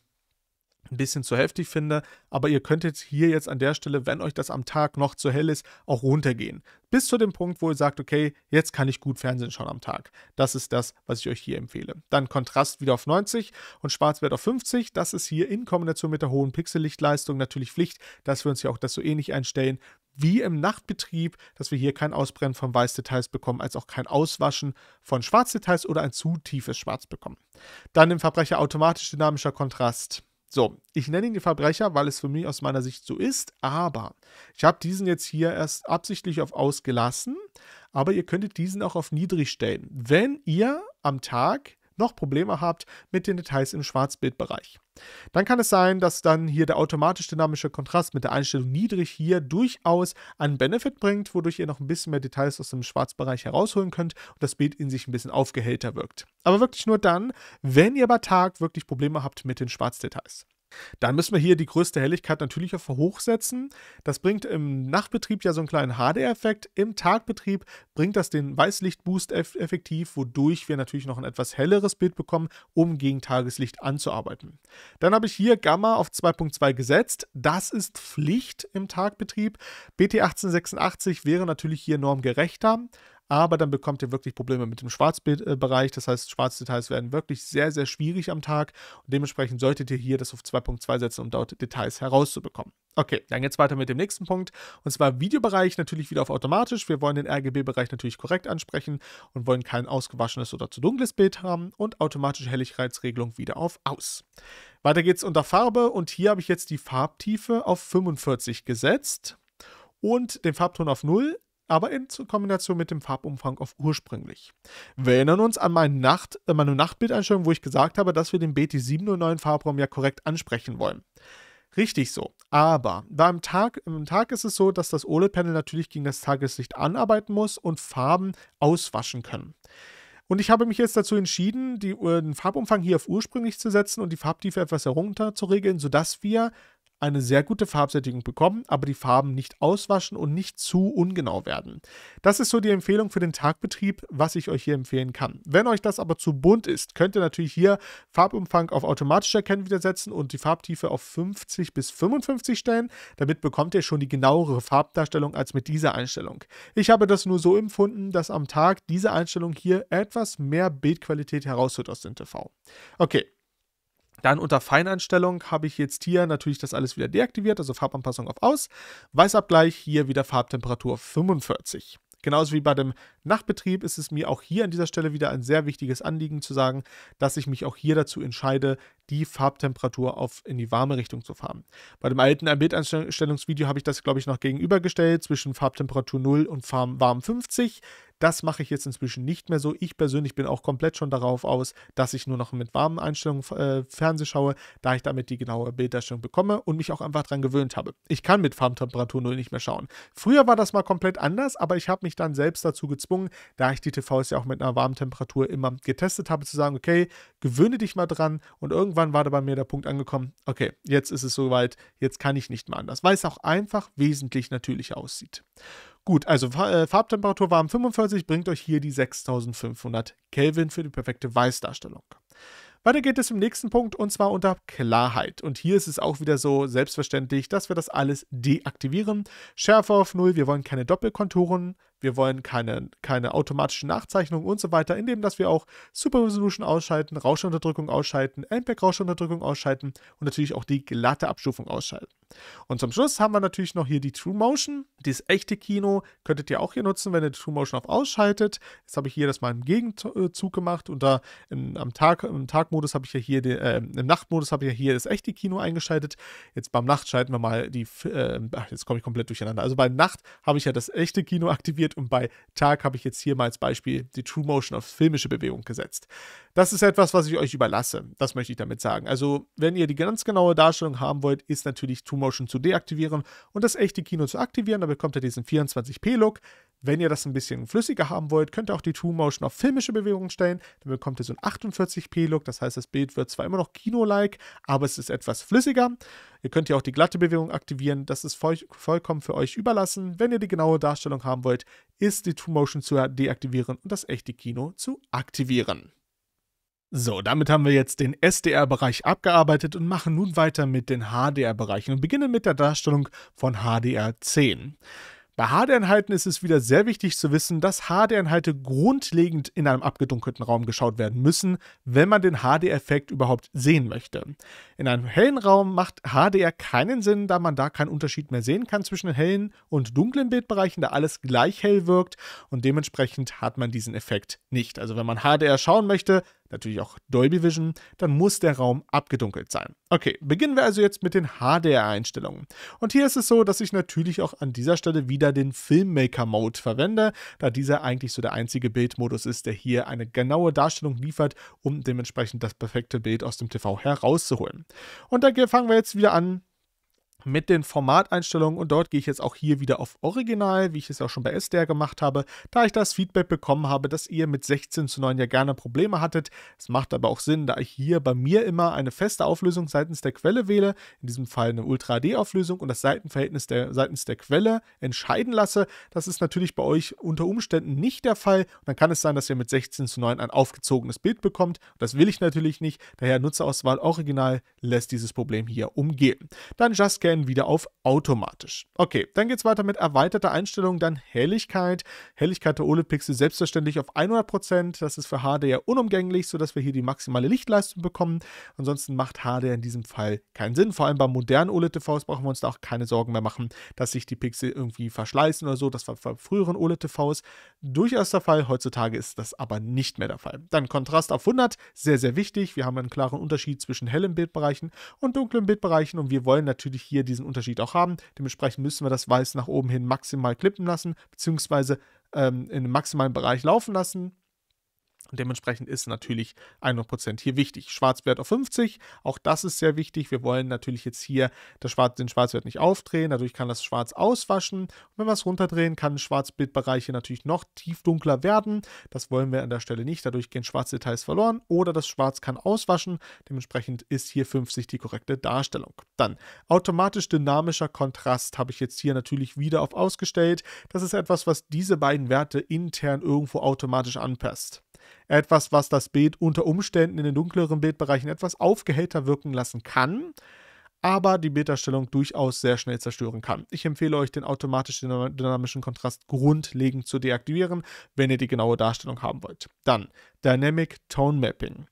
ein bisschen zu heftig finde, aber ihr könnt jetzt hier jetzt an der Stelle, wenn euch das am Tag noch zu hell ist, auch runtergehen. Bis zu dem Punkt, wo ihr sagt, okay, jetzt kann ich gut Fernsehen schauen am Tag. Das ist das, was ich euch hier empfehle. Dann Kontrast wieder auf 90 und Schwarzwert auf 50. Das ist hier in Kombination mit der hohen Pixellichtleistung natürlich Pflicht, dass wir uns hier auch das so ähnlich einstellen, wie im Nachtbetrieb, dass wir hier kein Ausbrennen von Weißdetails bekommen, als auch kein Auswaschen von Schwarzdetails oder ein zu tiefes Schwarz bekommen. Dann im Verbrecher automatisch dynamischer Kontrast. So, ich nenne ihn den Verbrecher, weil es für mich aus meiner Sicht so ist, aber ich habe diesen jetzt hier erst absichtlich auf ausgelassen, aber ihr könntet diesen auch auf niedrig stellen, wenn ihr am Tag noch Probleme habt mit den Details im Schwarzbildbereich. Dann kann es sein, dass dann hier der automatisch dynamische Kontrast mit der Einstellung niedrig hier durchaus einen Benefit bringt, wodurch ihr noch ein bisschen mehr Details aus dem Schwarzbereich herausholen könnt und das Bild in sich ein bisschen aufgehellter wirkt. Aber wirklich nur dann, wenn ihr bei Tag wirklich Probleme habt mit den Schwarzdetails. Dann müssen wir hier die größte Helligkeit natürlich auf hoch setzen. Das bringt im Nachtbetrieb ja so einen kleinen HD-Effekt. Im Tagbetrieb bringt das den Weißlichtboost eff effektiv, wodurch wir natürlich noch ein etwas helleres Bild bekommen, um gegen Tageslicht anzuarbeiten. Dann habe ich hier Gamma auf 2.2 gesetzt. Das ist Pflicht im Tagbetrieb. BT 1886 wäre natürlich hier normgerechter aber dann bekommt ihr wirklich Probleme mit dem Schwarzbildbereich. Das heißt, Schwarzdetails werden wirklich sehr, sehr schwierig am Tag und dementsprechend solltet ihr hier das auf 2.2 setzen, um dort Details herauszubekommen. Okay, dann jetzt weiter mit dem nächsten Punkt und zwar Videobereich natürlich wieder auf automatisch. Wir wollen den RGB-Bereich natürlich korrekt ansprechen und wollen kein ausgewaschenes oder zu dunkles Bild haben und automatische Helligkeitsregelung wieder auf aus. Weiter geht's unter Farbe und hier habe ich jetzt die Farbtiefe auf 45 gesetzt und den Farbton auf 0 aber in Kombination mit dem Farbumfang auf ursprünglich. Wir erinnern uns an äh, meine, Nacht, meine Nachtbildeinstellung, wo ich gesagt habe, dass wir den BT709 Farbraum ja korrekt ansprechen wollen. Richtig so. Aber beim Tag, im Tag ist es so, dass das OLED-Panel natürlich gegen das Tageslicht anarbeiten muss und Farben auswaschen können. Und ich habe mich jetzt dazu entschieden, die, äh, den Farbumfang hier auf ursprünglich zu setzen und die Farbtiefe etwas herunter zu regeln, sodass wir eine sehr gute Farbsättigung bekommen, aber die Farben nicht auswaschen und nicht zu ungenau werden. Das ist so die Empfehlung für den Tagbetrieb, was ich euch hier empfehlen kann. Wenn euch das aber zu bunt ist, könnt ihr natürlich hier Farbumfang auf automatisch erkennen wieder setzen und die Farbtiefe auf 50 bis 55 stellen. Damit bekommt ihr schon die genauere Farbdarstellung als mit dieser Einstellung. Ich habe das nur so empfunden, dass am Tag diese Einstellung hier etwas mehr Bildqualität herausholt aus dem TV. Okay, dann unter Feineinstellung habe ich jetzt hier natürlich das alles wieder deaktiviert, also Farbanpassung auf aus. Weißabgleich hier wieder Farbtemperatur 45. Genauso wie bei dem Nachtbetrieb ist es mir auch hier an dieser Stelle wieder ein sehr wichtiges Anliegen zu sagen, dass ich mich auch hier dazu entscheide, die Farbtemperatur auf in die warme Richtung zu fahren. Bei dem alten Bildeinstellungsvideo habe ich das, glaube ich, noch gegenübergestellt zwischen Farbtemperatur 0 und warm 50. Das mache ich jetzt inzwischen nicht mehr so. Ich persönlich bin auch komplett schon darauf aus, dass ich nur noch mit warmen Einstellungen äh, Fernseh schaue, da ich damit die genaue Bilddarstellung bekomme und mich auch einfach daran gewöhnt habe. Ich kann mit Farbtemperatur nur nicht mehr schauen. Früher war das mal komplett anders, aber ich habe mich dann selbst dazu gezwungen, da ich die TVs ja auch mit einer warmen Temperatur immer getestet habe, zu sagen, okay, gewöhne dich mal dran und irgendwann war da bei mir der Punkt angekommen, okay, jetzt ist es soweit, jetzt kann ich nicht mehr anders, weil es auch einfach wesentlich natürlicher aussieht. Gut, also äh, Farbtemperatur warm 45 bringt euch hier die 6500 Kelvin für die perfekte Weißdarstellung. Weiter geht es im nächsten Punkt und zwar unter Klarheit. Und hier ist es auch wieder so selbstverständlich, dass wir das alles deaktivieren. Schärfe auf 0, wir wollen keine Doppelkonturen. Wir wollen keine, keine automatische Nachzeichnung und so weiter, indem dass wir auch Super Resolution ausschalten, Rauschunterdrückung ausschalten, Endback-Rauschunterdrückung ausschalten und natürlich auch die glatte Abstufung ausschalten. Und zum Schluss haben wir natürlich noch hier die True Motion. Das echte Kino könntet ihr auch hier nutzen, wenn ihr die True Motion auf ausschaltet. Jetzt habe ich hier das mal im Gegenzug gemacht und da im, am Tag, im Tagmodus habe ich ja hier, den, äh, im Nachtmodus habe ich ja hier das echte Kino eingeschaltet. Jetzt beim Nacht schalten wir mal die, äh, jetzt komme ich komplett durcheinander. Also bei Nacht habe ich ja das echte Kino aktiviert geht. Und bei Tag habe ich jetzt hier mal als Beispiel die True Motion auf filmische Bewegung gesetzt. Das ist etwas, was ich euch überlasse. Das möchte ich damit sagen. Also, wenn ihr die ganz genaue Darstellung haben wollt, ist natürlich True Motion zu deaktivieren und das echte Kino zu aktivieren. Da bekommt ihr diesen 24p-Look. Wenn ihr das ein bisschen flüssiger haben wollt, könnt ihr auch die Two Motion auf filmische Bewegungen stellen. Dann bekommt ihr so einen 48p-Look. Das heißt, das Bild wird zwar immer noch Kino-like, aber es ist etwas flüssiger. Ihr könnt hier auch die glatte Bewegung aktivieren. Das ist voll, vollkommen für euch überlassen. Wenn ihr die genaue Darstellung haben wollt, ist die Two Motion zu deaktivieren und das echte Kino zu aktivieren. So, damit haben wir jetzt den SDR-Bereich abgearbeitet und machen nun weiter mit den HDR-Bereichen und beginnen mit der Darstellung von HDR 10. Bei HD-Einheiten ist es wieder sehr wichtig zu wissen, dass hd einheiten grundlegend in einem abgedunkelten Raum geschaut werden müssen, wenn man den HD-Effekt überhaupt sehen möchte. In einem hellen Raum macht HDR keinen Sinn, da man da keinen Unterschied mehr sehen kann zwischen hellen und dunklen Bildbereichen, da alles gleich hell wirkt und dementsprechend hat man diesen Effekt nicht. Also wenn man HDR schauen möchte, natürlich auch Dolby Vision, dann muss der Raum abgedunkelt sein. Okay, beginnen wir also jetzt mit den HDR-Einstellungen. Und hier ist es so, dass ich natürlich auch an dieser Stelle wieder den Filmmaker-Mode verwende, da dieser eigentlich so der einzige Bildmodus ist, der hier eine genaue Darstellung liefert, um dementsprechend das perfekte Bild aus dem TV herauszuholen. Und da fangen wir jetzt wieder an, mit den Formateinstellungen und dort gehe ich jetzt auch hier wieder auf Original, wie ich es auch schon bei SDR gemacht habe, da ich das Feedback bekommen habe, dass ihr mit 16 zu 9 ja gerne Probleme hattet. Es macht aber auch Sinn, da ich hier bei mir immer eine feste Auflösung seitens der Quelle wähle, in diesem Fall eine Ultra HD Auflösung und das Seitenverhältnis der, seitens der Quelle entscheiden lasse. Das ist natürlich bei euch unter Umständen nicht der Fall und dann kann es sein, dass ihr mit 16 zu 9 ein aufgezogenes Bild bekommt. Das will ich natürlich nicht, daher Nutzerauswahl Original lässt dieses Problem hier umgehen. Dann Just Get Scan wieder auf automatisch. Okay, dann geht es weiter mit erweiterter Einstellung, dann Helligkeit. Helligkeit der OLED-Pixel selbstverständlich auf 100%. Das ist für HDR unumgänglich, sodass wir hier die maximale Lichtleistung bekommen. Ansonsten macht HDR in diesem Fall keinen Sinn. Vor allem bei modernen OLED-TVs brauchen wir uns da auch keine Sorgen mehr machen, dass sich die Pixel irgendwie verschleißen oder so. Das war bei früheren OLED-TVs durchaus der Fall. Heutzutage ist das aber nicht mehr der Fall. Dann Kontrast auf 100, sehr, sehr wichtig. Wir haben einen klaren Unterschied zwischen hellen Bildbereichen und dunklen Bildbereichen und wir wollen natürlich hier hier diesen Unterschied auch haben. Dementsprechend müssen wir das Weiß nach oben hin maximal klippen lassen, beziehungsweise ähm, in einem maximalen Bereich laufen lassen. Und dementsprechend ist natürlich 100% hier wichtig. Schwarzwert auf 50, auch das ist sehr wichtig. Wir wollen natürlich jetzt hier Schwarz, den Schwarzwert nicht aufdrehen, dadurch kann das Schwarz auswaschen. Und wenn wir es runterdrehen, kann Schwarzbildbereiche natürlich noch tiefdunkler werden. Das wollen wir an der Stelle nicht, dadurch gehen Schwarzdetails verloren oder das Schwarz kann auswaschen. Dementsprechend ist hier 50 die korrekte Darstellung. Dann automatisch dynamischer Kontrast habe ich jetzt hier natürlich wieder auf ausgestellt. Das ist etwas, was diese beiden Werte intern irgendwo automatisch anpasst. Etwas, was das Beet unter Umständen in den dunkleren Beetbereichen etwas aufgehellter wirken lassen kann, aber die Bilddarstellung durchaus sehr schnell zerstören kann. Ich empfehle euch, den automatisch dynamischen Kontrast grundlegend zu deaktivieren, wenn ihr die genaue Darstellung haben wollt. Dann Dynamic Tone Mapping.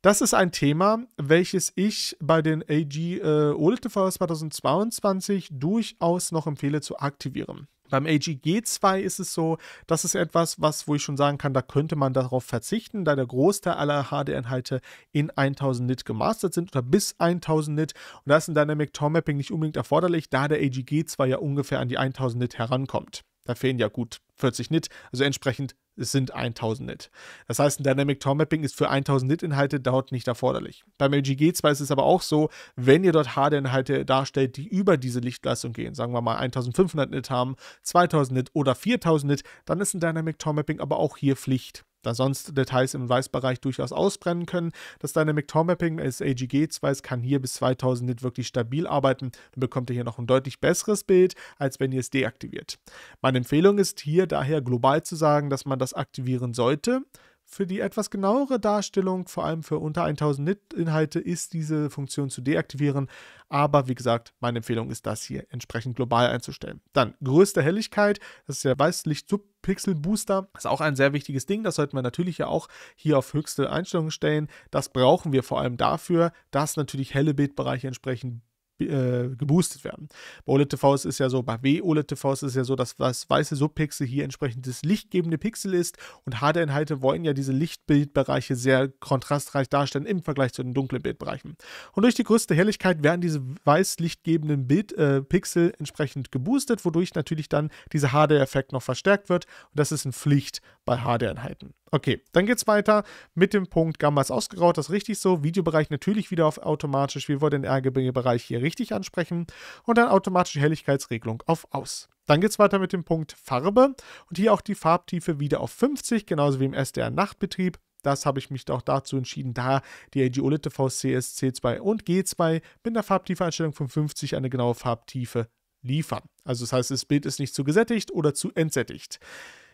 Das ist ein Thema, welches ich bei den AG äh, OLED TV 2022 durchaus noch empfehle zu aktivieren. Beim AGG2 ist es so, das ist etwas, was, wo ich schon sagen kann, da könnte man darauf verzichten, da der Großteil aller HD-Inhalte in 1000 Nit gemastert sind oder bis 1000 Nit. Und da ist ein Dynamic Tone Mapping nicht unbedingt erforderlich, da der AGG2 ja ungefähr an die 1000 Nit herankommt. Da fehlen ja gut 40 Nit, also entsprechend es sind 1000 Nit. Das heißt, ein Dynamic Tor Mapping ist für 1000 Nit Inhalte dort nicht erforderlich. Beim LGG 2 ist es aber auch so, wenn ihr dort hd Inhalte darstellt, die über diese Lichtleistung gehen, sagen wir mal 1500 Nit haben, 2000 Nit oder 4000 Nit, dann ist ein Dynamic Tor Mapping aber auch hier Pflicht da sonst Details im Weißbereich durchaus ausbrennen können. Das Dynamic Tor Mapping ist AGG2, kann hier bis 2000 nicht wirklich stabil arbeiten. Dann bekommt ihr hier noch ein deutlich besseres Bild, als wenn ihr es deaktiviert. Meine Empfehlung ist hier daher global zu sagen, dass man das aktivieren sollte für die etwas genauere Darstellung, vor allem für unter 1000 Nit-Inhalte, ist diese Funktion zu deaktivieren. Aber wie gesagt, meine Empfehlung ist, das hier entsprechend global einzustellen. Dann größte Helligkeit, das ist der Weißlicht-Subpixel-Booster. Das ist auch ein sehr wichtiges Ding, das sollten wir natürlich ja auch hier auf höchste Einstellungen stellen. Das brauchen wir vor allem dafür, dass natürlich helle Bildbereiche entsprechend äh, geboostet werden. Bei OLED-TVs ist ja so, bei WOLED oled tvs ist ja so, dass das weiße Subpixel hier entsprechend das lichtgebende Pixel ist und HD-Inhalte wollen ja diese Lichtbildbereiche sehr kontrastreich darstellen im Vergleich zu den dunklen Bildbereichen. Und durch die größte Helligkeit werden diese weiß lichtgebenden Bild, äh, Pixel entsprechend geboostet, wodurch natürlich dann dieser HD-Effekt noch verstärkt wird und das ist eine Pflicht bei HD-Einheiten. Okay, dann geht's weiter mit dem Punkt Gamma ist ausgegraut, das ist richtig so. Videobereich natürlich wieder auf automatisch. Wir wollen den RGB-Bereich hier richtig ansprechen und dann automatische Helligkeitsregelung auf aus. Dann geht's weiter mit dem Punkt Farbe und hier auch die Farbtiefe wieder auf 50, genauso wie im SDR-Nachtbetrieb. Das habe ich mich auch dazu entschieden, da die LG OLED CS c 2 und G2 mit einer Farbtiefeeinstellung von 50 eine genaue Farbtiefe liefern. Also das heißt, das Bild ist nicht zu gesättigt oder zu entsättigt.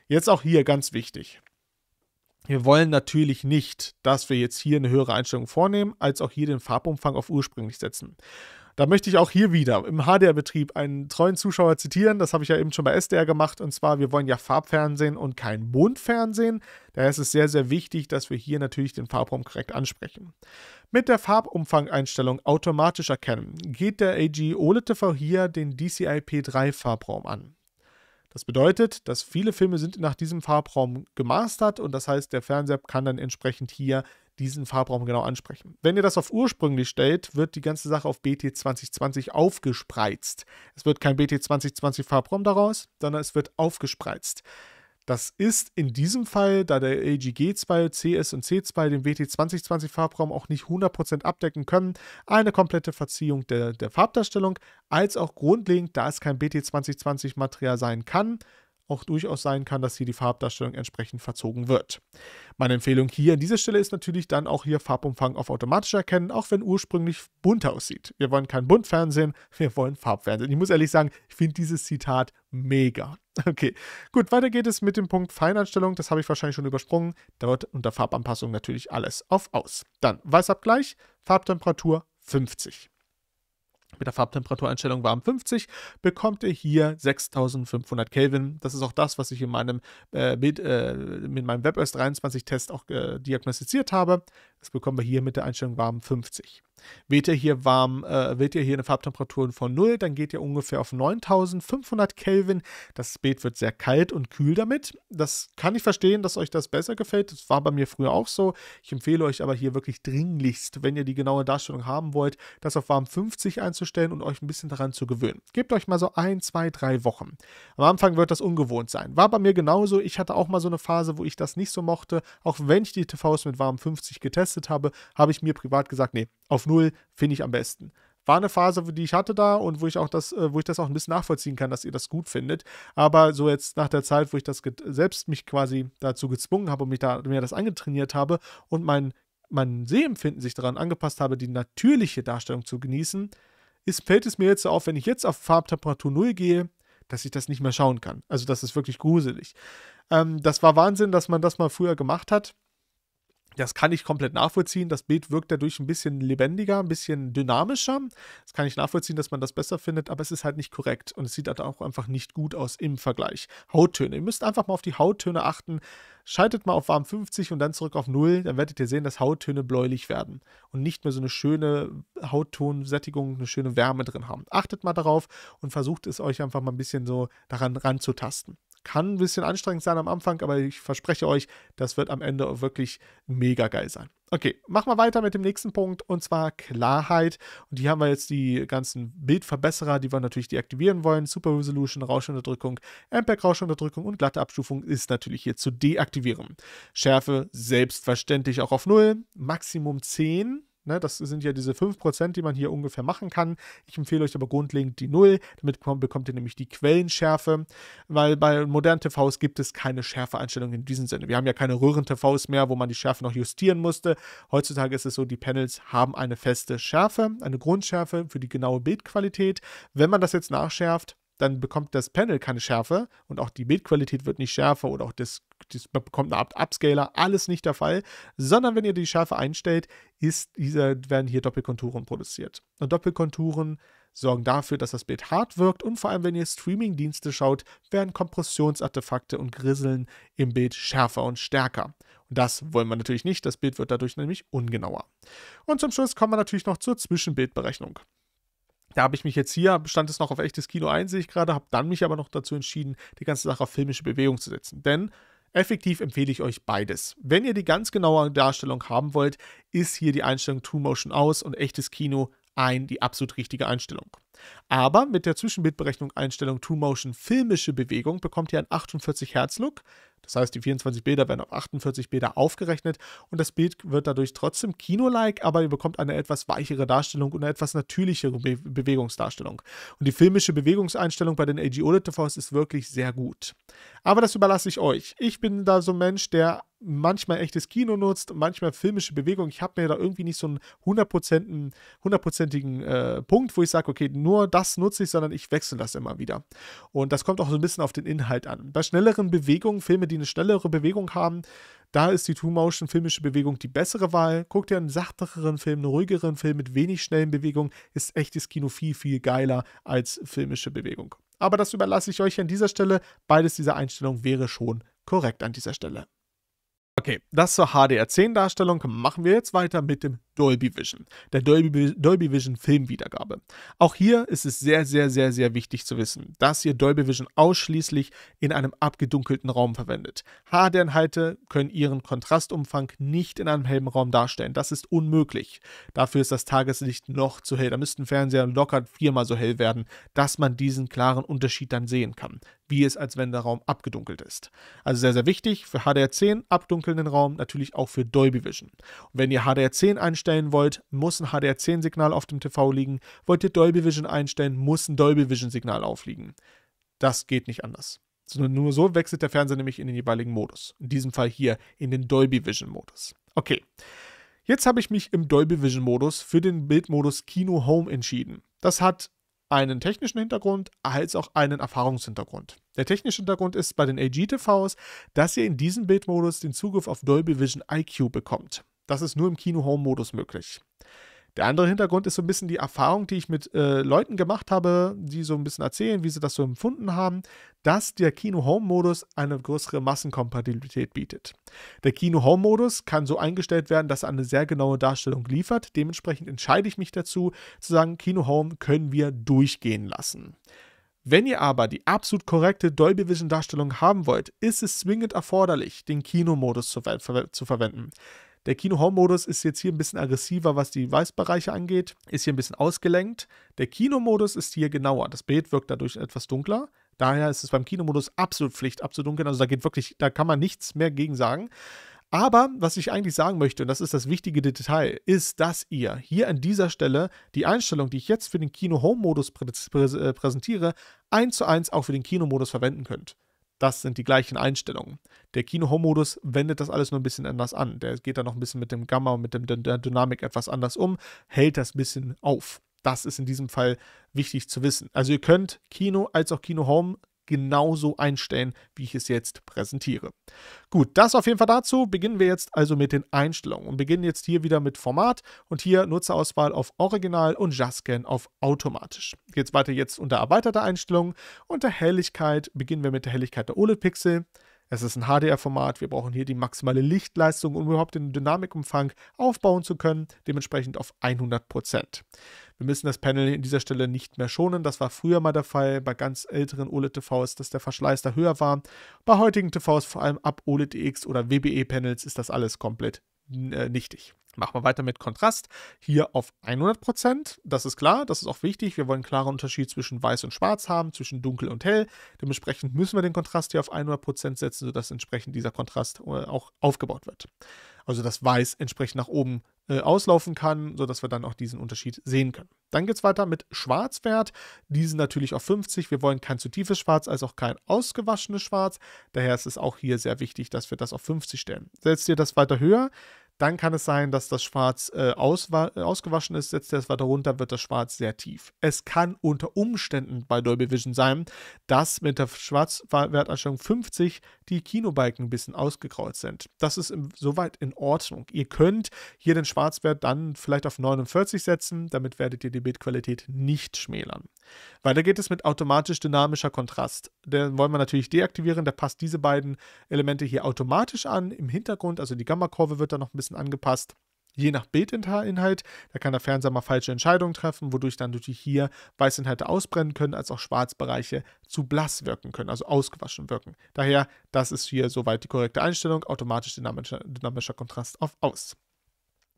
Jetzt auch hier ganz wichtig. Wir wollen natürlich nicht, dass wir jetzt hier eine höhere Einstellung vornehmen, als auch hier den Farbumfang auf ursprünglich setzen. Da möchte ich auch hier wieder im HDR-Betrieb einen treuen Zuschauer zitieren. Das habe ich ja eben schon bei SDR gemacht. Und zwar, wir wollen ja Farbfernsehen und kein Mondfernsehen. Daher ist es sehr, sehr wichtig, dass wir hier natürlich den Farbraum korrekt ansprechen. Mit der Farbumfang-Einstellung automatisch erkennen geht der AG OLED TV hier den DCI-P3 Farbraum an. Das bedeutet, dass viele Filme sind nach diesem Farbraum gemastert und das heißt, der Fernseher kann dann entsprechend hier diesen Farbraum genau ansprechen. Wenn ihr das auf ursprünglich stellt, wird die ganze Sache auf BT 2020 aufgespreizt. Es wird kein BT 2020 Farbraum daraus, sondern es wird aufgespreizt. Das ist in diesem Fall, da der g 2 CS und C2 den WT2020-Farbraum auch nicht 100% abdecken können, eine komplette Verziehung der, der Farbdarstellung, als auch grundlegend, da es kein BT2020-Material sein kann, auch durchaus sein kann, dass hier die Farbdarstellung entsprechend verzogen wird. Meine Empfehlung hier an dieser Stelle ist natürlich dann auch hier Farbumfang auf automatisch erkennen, auch wenn ursprünglich bunt aussieht. Wir wollen kein Buntfernsehen, wir wollen Farbfernsehen. Ich muss ehrlich sagen, ich finde dieses Zitat mega. Okay, gut, weiter geht es mit dem Punkt Feineinstellung. Das habe ich wahrscheinlich schon übersprungen. Da wird unter Farbanpassung natürlich alles auf Aus. Dann Weißabgleich, Farbtemperatur 50. Mit der Farbtemperatureinstellung warm 50 bekommt ihr hier 6500 Kelvin. Das ist auch das, was ich in meinem, äh, mit, äh, mit meinem WebOS 23 Test auch äh, diagnostiziert habe. Das bekommen wir hier mit der Einstellung warm 50. Wählt ihr hier warm, äh, wählt ihr hier eine Farbtemperatur von 0, dann geht ihr ungefähr auf 9500 Kelvin. Das Beet wird sehr kalt und kühl damit. Das kann ich verstehen, dass euch das besser gefällt. Das war bei mir früher auch so. Ich empfehle euch aber hier wirklich dringlichst, wenn ihr die genaue Darstellung haben wollt, das auf warm 50 einzustellen und euch ein bisschen daran zu gewöhnen. Gebt euch mal so ein, zwei, drei Wochen. Am Anfang wird das ungewohnt sein. War bei mir genauso. Ich hatte auch mal so eine Phase, wo ich das nicht so mochte, auch wenn ich die TVs mit warm 50 getestet getestet habe, habe ich mir privat gesagt, nee, auf null finde ich am besten war eine Phase, die ich hatte da und wo ich auch das, äh, wo ich das auch ein bisschen nachvollziehen kann, dass ihr das gut findet. Aber so jetzt nach der Zeit, wo ich das selbst mich quasi dazu gezwungen habe und mich da mir das angetrainiert habe und mein, mein Sehempfinden sich daran angepasst habe, die natürliche Darstellung zu genießen, ist, fällt es mir jetzt so auf, wenn ich jetzt auf Farbtemperatur 0 gehe, dass ich das nicht mehr schauen kann. Also das ist wirklich gruselig. Ähm, das war Wahnsinn, dass man das mal früher gemacht hat das kann ich komplett nachvollziehen. Das Bild wirkt dadurch ein bisschen lebendiger, ein bisschen dynamischer. Das kann ich nachvollziehen, dass man das besser findet, aber es ist halt nicht korrekt und es sieht halt auch einfach nicht gut aus im Vergleich. Hauttöne. Ihr müsst einfach mal auf die Hauttöne achten. Schaltet mal auf warm 50 und dann zurück auf 0. Dann werdet ihr sehen, dass Hauttöne bläulich werden und nicht mehr so eine schöne Hauttonsättigung, eine schöne Wärme drin haben. Achtet mal darauf und versucht es euch einfach mal ein bisschen so daran ranzutasten. Kann ein bisschen anstrengend sein am Anfang, aber ich verspreche euch, das wird am Ende wirklich mega geil sein. Okay, machen wir weiter mit dem nächsten Punkt und zwar Klarheit. Und hier haben wir jetzt die ganzen Bildverbesserer, die wir natürlich deaktivieren wollen. Super Resolution, Rauschunterdrückung, MPEG Rauschunterdrückung und glatte Abstufung ist natürlich hier zu deaktivieren. Schärfe selbstverständlich auch auf 0, Maximum 10 Ne, das sind ja diese 5%, die man hier ungefähr machen kann. Ich empfehle euch aber grundlegend die 0. Damit bekommt ihr nämlich die Quellenschärfe, weil bei modernen TVs gibt es keine Schärfeeinstellungen in diesem Sinne. Wir haben ja keine Röhren-TVs mehr, wo man die Schärfe noch justieren musste. Heutzutage ist es so, die Panels haben eine feste Schärfe, eine Grundschärfe für die genaue Bildqualität. Wenn man das jetzt nachschärft, dann bekommt das Panel keine Schärfe und auch die Bildqualität wird nicht schärfer oder auch das, das bekommt eine Up Upscaler, alles nicht der Fall, sondern wenn ihr die Schärfe einstellt, ist diese, werden hier Doppelkonturen produziert. Und Doppelkonturen sorgen dafür, dass das Bild hart wirkt und vor allem, wenn ihr Streaming-Dienste schaut, werden Kompressionsartefakte und Grisseln im Bild schärfer und stärker. Und das wollen wir natürlich nicht, das Bild wird dadurch nämlich ungenauer. Und zum Schluss kommen wir natürlich noch zur Zwischenbildberechnung da habe ich mich jetzt hier, stand es noch auf echtes Kino ein, sehe ich gerade, habe dann mich aber noch dazu entschieden, die ganze Sache auf filmische Bewegung zu setzen. Denn effektiv empfehle ich euch beides. Wenn ihr die ganz genaue Darstellung haben wollt, ist hier die Einstellung Two Motion aus und echtes Kino ein, die absolut richtige Einstellung. Aber mit der Zwischenbildberechnung Einstellung Two Motion filmische Bewegung bekommt ihr einen 48 Hertz Look, das heißt, die 24 Bilder werden auf 48 Bilder aufgerechnet und das Bild wird dadurch trotzdem Kino-like, aber ihr bekommt eine etwas weichere Darstellung und eine etwas natürlichere Be Bewegungsdarstellung. Und die filmische Bewegungseinstellung bei den AG OLED TVs ist wirklich sehr gut. Aber das überlasse ich euch. Ich bin da so ein Mensch, der manchmal echtes Kino nutzt, manchmal filmische Bewegung. Ich habe mir da irgendwie nicht so einen hundertprozentigen, äh, Punkt, wo ich sage, okay, nur das nutze ich, sondern ich wechsle das immer wieder. Und das kommt auch so ein bisschen auf den Inhalt an. Bei schnelleren Bewegungen, Filme, die eine schnellere Bewegung haben, da ist die Two-Motion filmische Bewegung die bessere Wahl. Guckt ihr einen sachteren Film, einen ruhigeren Film mit wenig schnellen Bewegungen, ist echtes Kino viel, viel geiler als filmische Bewegung. Aber das überlasse ich euch an dieser Stelle. Beides dieser Einstellung wäre schon korrekt an dieser Stelle. Okay, das zur HDR10-Darstellung. Machen wir jetzt weiter mit dem Dolby Vision, der Dolby, Dolby Vision Filmwiedergabe. Auch hier ist es sehr, sehr, sehr, sehr wichtig zu wissen, dass ihr Dolby Vision ausschließlich in einem abgedunkelten Raum verwendet. HD-Inhalte können ihren Kontrastumfang nicht in einem hellen Raum darstellen. Das ist unmöglich. Dafür ist das Tageslicht noch zu hell. Da müssten Fernseher locker viermal so hell werden, dass man diesen klaren Unterschied dann sehen kann, wie es als wenn der Raum abgedunkelt ist. Also sehr, sehr wichtig für HDR10 abdunkelnden Raum, natürlich auch für Dolby Vision. Und wenn ihr HDR10 einstellt, einstellen wollt, muss ein HDR10-Signal auf dem TV liegen. Wollt ihr Dolby Vision einstellen, muss ein Dolby Vision-Signal aufliegen. Das geht nicht anders. Sondern nur so wechselt der Fernseher nämlich in den jeweiligen Modus. In diesem Fall hier in den Dolby Vision-Modus. Okay. Jetzt habe ich mich im Dolby Vision-Modus für den Bildmodus Kino Home entschieden. Das hat einen technischen Hintergrund als auch einen Erfahrungshintergrund. Der technische Hintergrund ist bei den LG TVs, dass ihr in diesem Bildmodus den Zugriff auf Dolby Vision IQ bekommt. Das ist nur im Kino-Home-Modus möglich. Der andere Hintergrund ist so ein bisschen die Erfahrung, die ich mit äh, Leuten gemacht habe, die so ein bisschen erzählen, wie sie das so empfunden haben, dass der Kino-Home-Modus eine größere Massenkompatibilität bietet. Der Kino-Home-Modus kann so eingestellt werden, dass er eine sehr genaue Darstellung liefert. Dementsprechend entscheide ich mich dazu, zu sagen, Kino-Home können wir durchgehen lassen. Wenn ihr aber die absolut korrekte Dolby Vision Darstellung haben wollt, ist es zwingend erforderlich, den Kinomodus zu, ver zu verwenden. Der Kino-Home-Modus ist jetzt hier ein bisschen aggressiver, was die Weißbereiche angeht, ist hier ein bisschen ausgelenkt. Der Kino-Modus ist hier genauer. Das Bild wirkt dadurch etwas dunkler. Daher ist es beim Kinomodus absolut Pflicht abzudunkeln. Also da geht wirklich, da kann man nichts mehr gegen sagen. Aber was ich eigentlich sagen möchte, und das ist das wichtige Detail, ist, dass ihr hier an dieser Stelle die Einstellung, die ich jetzt für den Kino-Home-Modus prä prä äh, präsentiere, eins zu eins auch für den Kinomodus verwenden könnt das sind die gleichen Einstellungen. Der Kino-Home-Modus wendet das alles nur ein bisschen anders an. Der geht da noch ein bisschen mit dem Gamma und mit dem, der Dynamik etwas anders um, hält das ein bisschen auf. Das ist in diesem Fall wichtig zu wissen. Also ihr könnt Kino als auch Kino Home genauso einstellen, wie ich es jetzt präsentiere. Gut, das auf jeden Fall dazu. Beginnen wir jetzt also mit den Einstellungen und beginnen jetzt hier wieder mit Format und hier Nutzerauswahl auf Original und JustScan auf Automatisch. Geht es weiter jetzt unter Erweiterte Einstellungen. Unter Helligkeit beginnen wir mit der Helligkeit der OLED-Pixel. Es ist ein HDR-Format, wir brauchen hier die maximale Lichtleistung, um überhaupt den Dynamikumfang aufbauen zu können, dementsprechend auf 100%. Wir müssen das Panel an dieser Stelle nicht mehr schonen, das war früher mal der Fall, bei ganz älteren OLED-TVs, dass der Verschleiß da höher war. Bei heutigen TVs, vor allem ab OLED-X oder WBE-Panels, ist das alles komplett äh, nichtig. Machen wir weiter mit Kontrast. Hier auf 100%. Das ist klar, das ist auch wichtig. Wir wollen einen klaren Unterschied zwischen weiß und schwarz haben, zwischen dunkel und hell. Dementsprechend müssen wir den Kontrast hier auf 100% setzen, sodass entsprechend dieser Kontrast äh, auch aufgebaut wird. Also dass Weiß entsprechend nach oben äh, auslaufen kann, sodass wir dann auch diesen Unterschied sehen können. Dann geht es weiter mit Schwarzwert. Diesen natürlich auf 50. Wir wollen kein zu tiefes Schwarz, als auch kein ausgewaschenes Schwarz. Daher ist es auch hier sehr wichtig, dass wir das auf 50 stellen. Setzt ihr das weiter höher, dann kann es sein, dass das Schwarz äh, äh ausgewaschen ist, setzt ihr es weiter runter, wird das Schwarz sehr tief. Es kann unter Umständen bei Dolby Vision sein, dass mit der Schwarzwerteinstellung 50 die Kinobalken ein bisschen ausgegraut sind. Das ist im, soweit in Ordnung. Ihr könnt hier den Schwarzwert dann vielleicht auf 49 setzen, damit werdet ihr die Bildqualität nicht schmälern. Weiter geht es mit automatisch dynamischer Kontrast. Den wollen wir natürlich deaktivieren. Der passt diese beiden Elemente hier automatisch an im Hintergrund. Also die Gamma-Kurve wird da noch ein bisschen angepasst. Je nach Bildinhalt, da kann der Fernseher mal falsche Entscheidungen treffen, wodurch dann natürlich hier Weißinhalte ausbrennen können, als auch Schwarzbereiche zu blass wirken können, also ausgewaschen wirken. Daher, das ist hier soweit die korrekte Einstellung, automatisch dynamischer, dynamischer Kontrast auf Aus.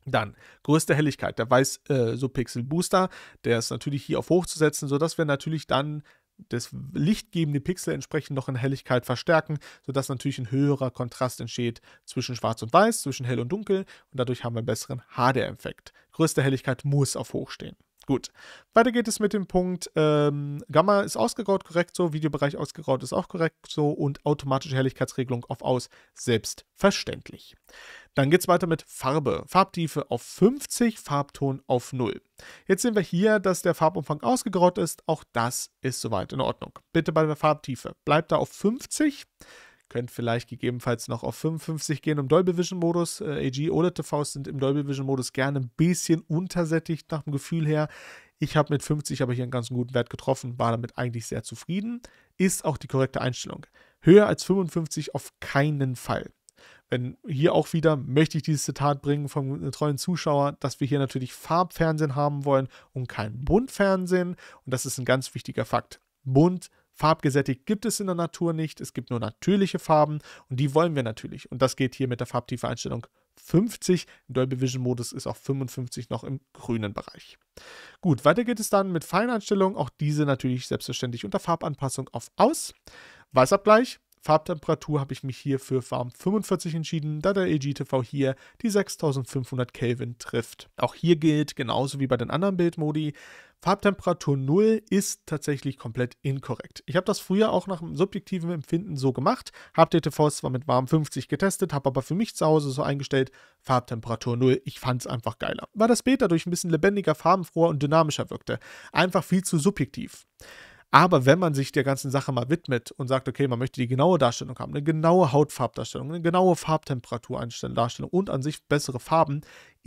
Dann größte Helligkeit, der weiß äh, so Pixel Booster, der ist natürlich hier auf hoch zu setzen, sodass wir natürlich dann das lichtgebende Pixel entsprechend noch in Helligkeit verstärken, sodass natürlich ein höherer Kontrast entsteht zwischen Schwarz und Weiß, zwischen Hell und Dunkel und dadurch haben wir einen besseren HD-Effekt. Größte Helligkeit muss auf hoch stehen. Gut. Weiter geht es mit dem Punkt, ähm, Gamma ist ausgegraut, korrekt so, Videobereich ausgegraut ist auch korrekt so und automatische Helligkeitsregelung auf aus, selbstverständlich. Dann geht es weiter mit Farbe. Farbtiefe auf 50, Farbton auf 0. Jetzt sehen wir hier, dass der Farbumfang ausgegraut ist. Auch das ist soweit in Ordnung. Bitte bei der Farbtiefe. Bleibt da auf 50. Könnt vielleicht gegebenenfalls noch auf 55 gehen im Dolby Vision Modus. Äh, AG oder TVs sind im Dolby Vision Modus gerne ein bisschen untersättigt nach dem Gefühl her. Ich habe mit 50 aber hier einen ganz guten Wert getroffen, war damit eigentlich sehr zufrieden. Ist auch die korrekte Einstellung. Höher als 55 auf keinen Fall. Wenn hier auch wieder möchte ich dieses Zitat bringen vom äh, treuen Zuschauer, dass wir hier natürlich Farbfernsehen haben wollen und kein Buntfernsehen. Und das ist ein ganz wichtiger Fakt. Bunt Farbgesättigt gibt es in der Natur nicht. Es gibt nur natürliche Farben und die wollen wir natürlich. Und das geht hier mit der farbtiefe 50. Im Dolby Vision Modus ist auch 55 noch im grünen Bereich. Gut, weiter geht es dann mit Feineinstellungen. Auch diese natürlich selbstverständlich unter Farbanpassung auf Aus. Weißabgleich. Farbtemperatur habe ich mich hier für warm 45 entschieden, da der LG TV hier die 6500 Kelvin trifft. Auch hier gilt, genauso wie bei den anderen Bildmodi, Farbtemperatur 0 ist tatsächlich komplett inkorrekt. Ich habe das früher auch nach einem subjektiven Empfinden so gemacht, habe DTV zwar mit warm 50 getestet, habe aber für mich zu Hause so eingestellt, Farbtemperatur 0, ich fand es einfach geiler. Weil das Beta dadurch ein bisschen lebendiger, farbenfroher und dynamischer wirkte. Einfach viel zu subjektiv. Aber wenn man sich der ganzen Sache mal widmet und sagt, okay, man möchte die genaue Darstellung haben, eine genaue Hautfarbdarstellung, eine genaue Farbtemperaturdarstellung und an sich bessere Farben,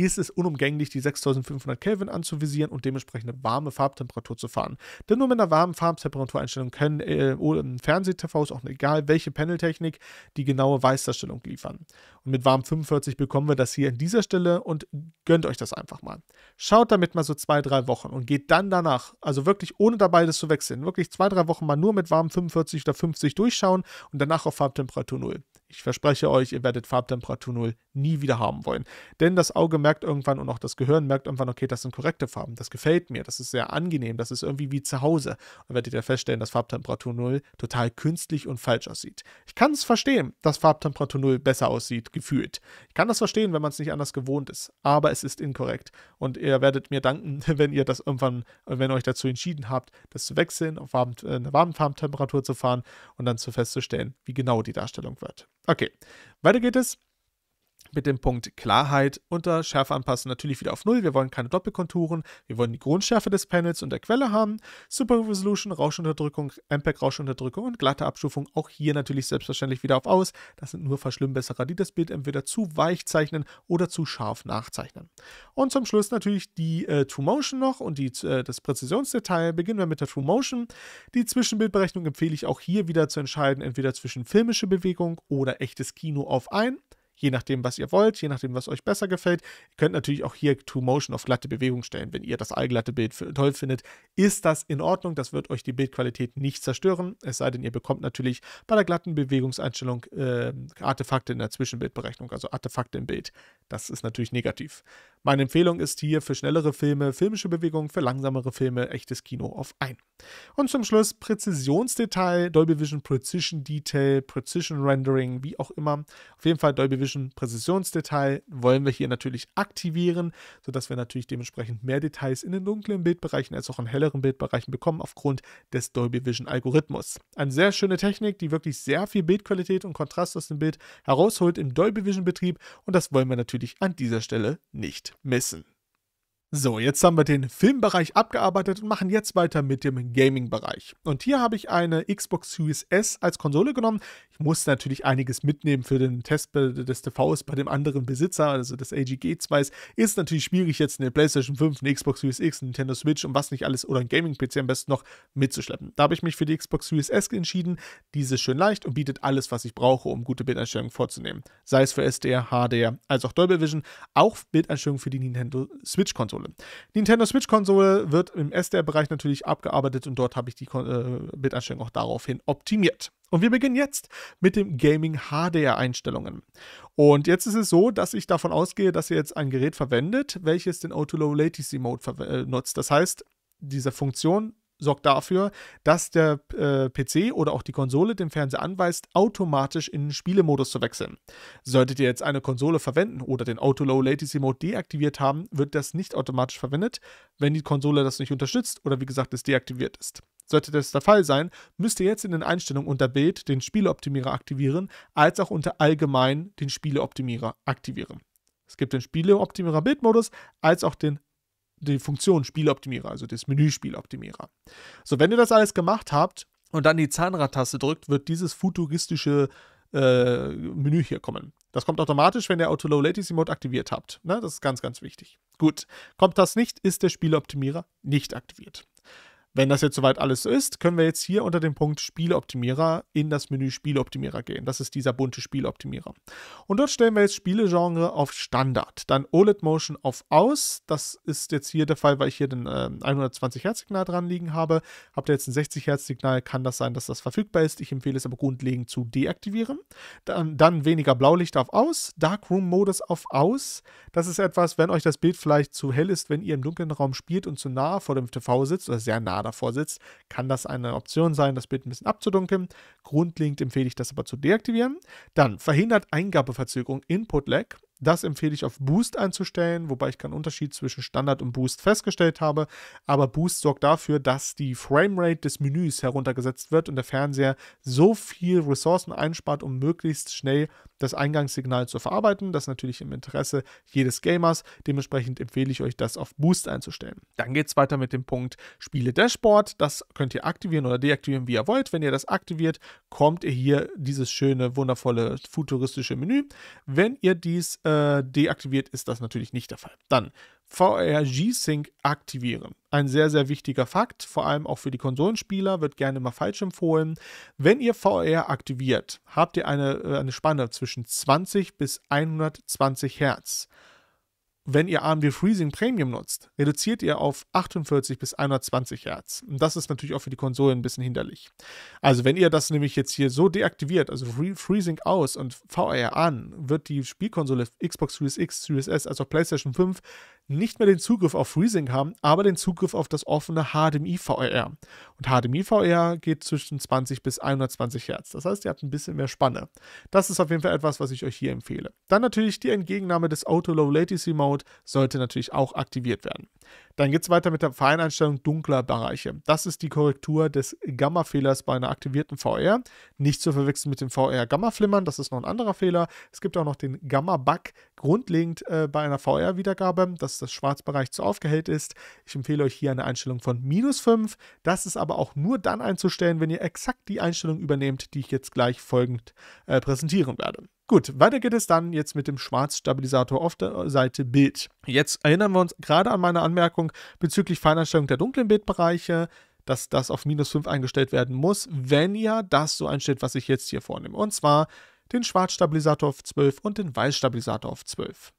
ist es unumgänglich, die 6500 Kelvin anzuvisieren und dementsprechend eine warme Farbtemperatur zu fahren. Denn nur mit einer warmen Farbtemperatureinstellung können äh, Fernseh-TVs, auch egal welche Paneltechnik, die genaue Weißdarstellung liefern. Und mit warm 45 bekommen wir das hier an dieser Stelle und gönnt euch das einfach mal. Schaut damit mal so zwei, drei Wochen und geht dann danach, also wirklich ohne dabei das zu wechseln, wirklich zwei, drei Wochen mal nur mit warm 45 oder 50 durchschauen und danach auf Farbtemperatur 0. Ich verspreche euch, ihr werdet Farbtemperatur 0 nie wieder haben wollen. Denn das Auge merkt irgendwann und auch das Gehirn merkt irgendwann, okay, das sind korrekte Farben, das gefällt mir, das ist sehr angenehm, das ist irgendwie wie zu Hause. Und werdet ihr feststellen, dass Farbtemperatur 0 total künstlich und falsch aussieht. Ich kann es verstehen, dass Farbtemperatur 0 besser aussieht, gefühlt. Ich kann das verstehen, wenn man es nicht anders gewohnt ist. Aber es ist inkorrekt. Und ihr werdet mir danken, wenn ihr das irgendwann, wenn ihr euch dazu entschieden habt, das zu wechseln, auf äh, eine warme Farbtemperatur zu fahren und dann zu festzustellen, wie genau die Darstellung wird. Okay, weiter geht es mit dem Punkt Klarheit unter Schärfe anpassen natürlich wieder auf null. Wir wollen keine Doppelkonturen. Wir wollen die Grundschärfe des Panels und der Quelle haben. Super Resolution, Rauschunterdrückung, MPEG Rauschunterdrückung und glatte Abstufung. Auch hier natürlich selbstverständlich wieder auf aus. Das sind nur Verschlimmbesserer, die das Bild entweder zu weich zeichnen oder zu scharf nachzeichnen. Und zum Schluss natürlich die äh, True Motion noch und die, äh, das Präzisionsdetail. Beginnen wir mit der True Motion. Die Zwischenbildberechnung empfehle ich auch hier wieder zu entscheiden, entweder zwischen filmische Bewegung oder echtes Kino auf ein je nachdem, was ihr wollt, je nachdem, was euch besser gefällt. Ihr könnt natürlich auch hier To Motion auf glatte Bewegung stellen, wenn ihr das allglatte Bild toll findet. Ist das in Ordnung? Das wird euch die Bildqualität nicht zerstören, es sei denn, ihr bekommt natürlich bei der glatten Bewegungseinstellung äh, Artefakte in der Zwischenbildberechnung, also Artefakte im Bild. Das ist natürlich negativ. Meine Empfehlung ist hier für schnellere Filme filmische Bewegungen, für langsamere Filme echtes Kino auf ein. Und zum Schluss Präzisionsdetail, Dolby Vision Precision Detail, Precision Rendering, wie auch immer. Auf jeden Fall Dolby Vision zwischen Präzisionsdetail wollen wir hier natürlich aktivieren, sodass wir natürlich dementsprechend mehr Details in den dunklen Bildbereichen als auch in helleren Bildbereichen bekommen aufgrund des Dolby Vision Algorithmus. Eine sehr schöne Technik, die wirklich sehr viel Bildqualität und Kontrast aus dem Bild herausholt im Dolby Vision Betrieb und das wollen wir natürlich an dieser Stelle nicht missen. So, jetzt haben wir den Filmbereich abgearbeitet und machen jetzt weiter mit dem Gaming-Bereich. Und hier habe ich eine Xbox Series S als Konsole genommen muss natürlich einiges mitnehmen für den Test des TVs bei dem anderen Besitzer, also des AG Gates weiß. Ist natürlich schwierig, jetzt eine PlayStation 5, eine Xbox Series X, eine Nintendo Switch und was nicht alles oder ein Gaming-PC am besten noch mitzuschleppen. Da habe ich mich für die Xbox Series S entschieden. Diese ist schön leicht und bietet alles, was ich brauche, um gute Bildeinstellungen vorzunehmen. Sei es für SDR, HDR, als auch Dolby Vision, auch Bildeinstellungen für die Nintendo Switch-Konsole. Nintendo Switch-Konsole wird im SDR-Bereich natürlich abgearbeitet und dort habe ich die äh, Bildeinstellungen auch daraufhin optimiert. Und wir beginnen jetzt mit dem Gaming HDR-Einstellungen. Und jetzt ist es so, dass ich davon ausgehe, dass ihr jetzt ein Gerät verwendet, welches den Auto Low Latency Mode äh, nutzt. Das heißt, diese Funktion sorgt dafür, dass der äh, PC oder auch die Konsole dem Fernseher anweist, automatisch in den Spielemodus zu wechseln. Solltet ihr jetzt eine Konsole verwenden oder den Auto Low Latency Mode deaktiviert haben, wird das nicht automatisch verwendet, wenn die Konsole das nicht unterstützt oder wie gesagt es deaktiviert ist. Sollte das der Fall sein, müsst ihr jetzt in den Einstellungen unter Bild den Spieleoptimierer aktivieren, als auch unter Allgemein den Spieleoptimierer aktivieren. Es gibt den Spieleoptimierer Bildmodus, als auch den die Funktion Spieloptimierer, also das Menü Spieloptimierer. So, wenn ihr das alles gemacht habt und dann die Zahnradtaste drückt, wird dieses futuristische äh, Menü hier kommen. Das kommt automatisch, wenn ihr Auto Low Latency Mode aktiviert habt. Ne? Das ist ganz, ganz wichtig. Gut, kommt das nicht, ist der Spieloptimierer nicht aktiviert. Wenn das jetzt soweit alles ist, können wir jetzt hier unter dem Punkt Spieloptimierer in das Menü Spieloptimierer gehen. Das ist dieser bunte Spieloptimierer. Und dort stellen wir jetzt Spielegenre auf Standard. Dann OLED Motion auf Aus. Das ist jetzt hier der Fall, weil ich hier den äh, 120 Hertz Signal dran liegen habe. Habt ihr jetzt ein 60 Hertz Signal, kann das sein, dass das verfügbar ist. Ich empfehle es aber grundlegend zu deaktivieren. Dann, dann weniger Blaulicht auf Aus. Darkroom Modus auf Aus. Das ist etwas, wenn euch das Bild vielleicht zu hell ist, wenn ihr im dunklen Raum spielt und zu nah vor dem TV sitzt oder sehr nah klar davor sitzt, kann das eine Option sein, das Bild ein bisschen abzudunkeln. Grundlegend empfehle ich das aber zu deaktivieren. Dann verhindert Eingabeverzögerung Input Lag. Das empfehle ich auf Boost einzustellen, wobei ich keinen Unterschied zwischen Standard und Boost festgestellt habe. Aber Boost sorgt dafür, dass die Framerate des Menüs heruntergesetzt wird und der Fernseher so viel Ressourcen einspart, um möglichst schnell das Eingangssignal zu verarbeiten. Das ist natürlich im Interesse jedes Gamers. Dementsprechend empfehle ich euch, das auf Boost einzustellen. Dann geht es weiter mit dem Punkt Spiele Dashboard. Das könnt ihr aktivieren oder deaktivieren, wie ihr wollt. Wenn ihr das aktiviert, kommt ihr hier dieses schöne, wundervolle, futuristische Menü. Wenn ihr dies äh, äh, deaktiviert ist das natürlich nicht der Fall. Dann VR G-Sync aktivieren. Ein sehr, sehr wichtiger Fakt, vor allem auch für die Konsolenspieler, wird gerne mal falsch empfohlen. Wenn ihr VR aktiviert, habt ihr eine, äh, eine Spanne zwischen 20 bis 120 Hertz wenn ihr AMD Freezing Premium nutzt, reduziert ihr auf 48 bis 120 Hertz. Und das ist natürlich auch für die Konsole ein bisschen hinderlich. Also wenn ihr das nämlich jetzt hier so deaktiviert, also Freezing aus und VR an, wird die Spielkonsole Xbox Series X, Series S, also PlayStation 5 nicht mehr den Zugriff auf FreeSync haben, aber den Zugriff auf das offene HDMI-VR. Und HDMI-VR geht zwischen 20 bis 120 Hertz. Das heißt, ihr habt ein bisschen mehr Spanne. Das ist auf jeden Fall etwas, was ich euch hier empfehle. Dann natürlich die Entgegennahme des Auto Low Latency Mode sollte natürlich auch aktiviert werden. Dann geht es weiter mit der Feineinstellung dunkler Bereiche. Das ist die Korrektur des Gamma-Fehlers bei einer aktivierten VR. Nicht zu verwechseln mit dem VR-Gamma-Flimmern, das ist noch ein anderer Fehler. Es gibt auch noch den Gamma-Bug grundlegend äh, bei einer VR-Wiedergabe. Das das Schwarzbereich zu aufgehellt ist. Ich empfehle euch hier eine Einstellung von minus 5. Das ist aber auch nur dann einzustellen, wenn ihr exakt die Einstellung übernehmt, die ich jetzt gleich folgend äh, präsentieren werde. Gut, weiter geht es dann jetzt mit dem Schwarzstabilisator auf der Seite Bild. Jetzt erinnern wir uns gerade an meine Anmerkung bezüglich Feineinstellung der dunklen Bildbereiche dass das auf minus 5 eingestellt werden muss, wenn ihr das so einstellt, was ich jetzt hier vornehme. Und zwar den Schwarzstabilisator auf 12 und den Weißstabilisator auf 12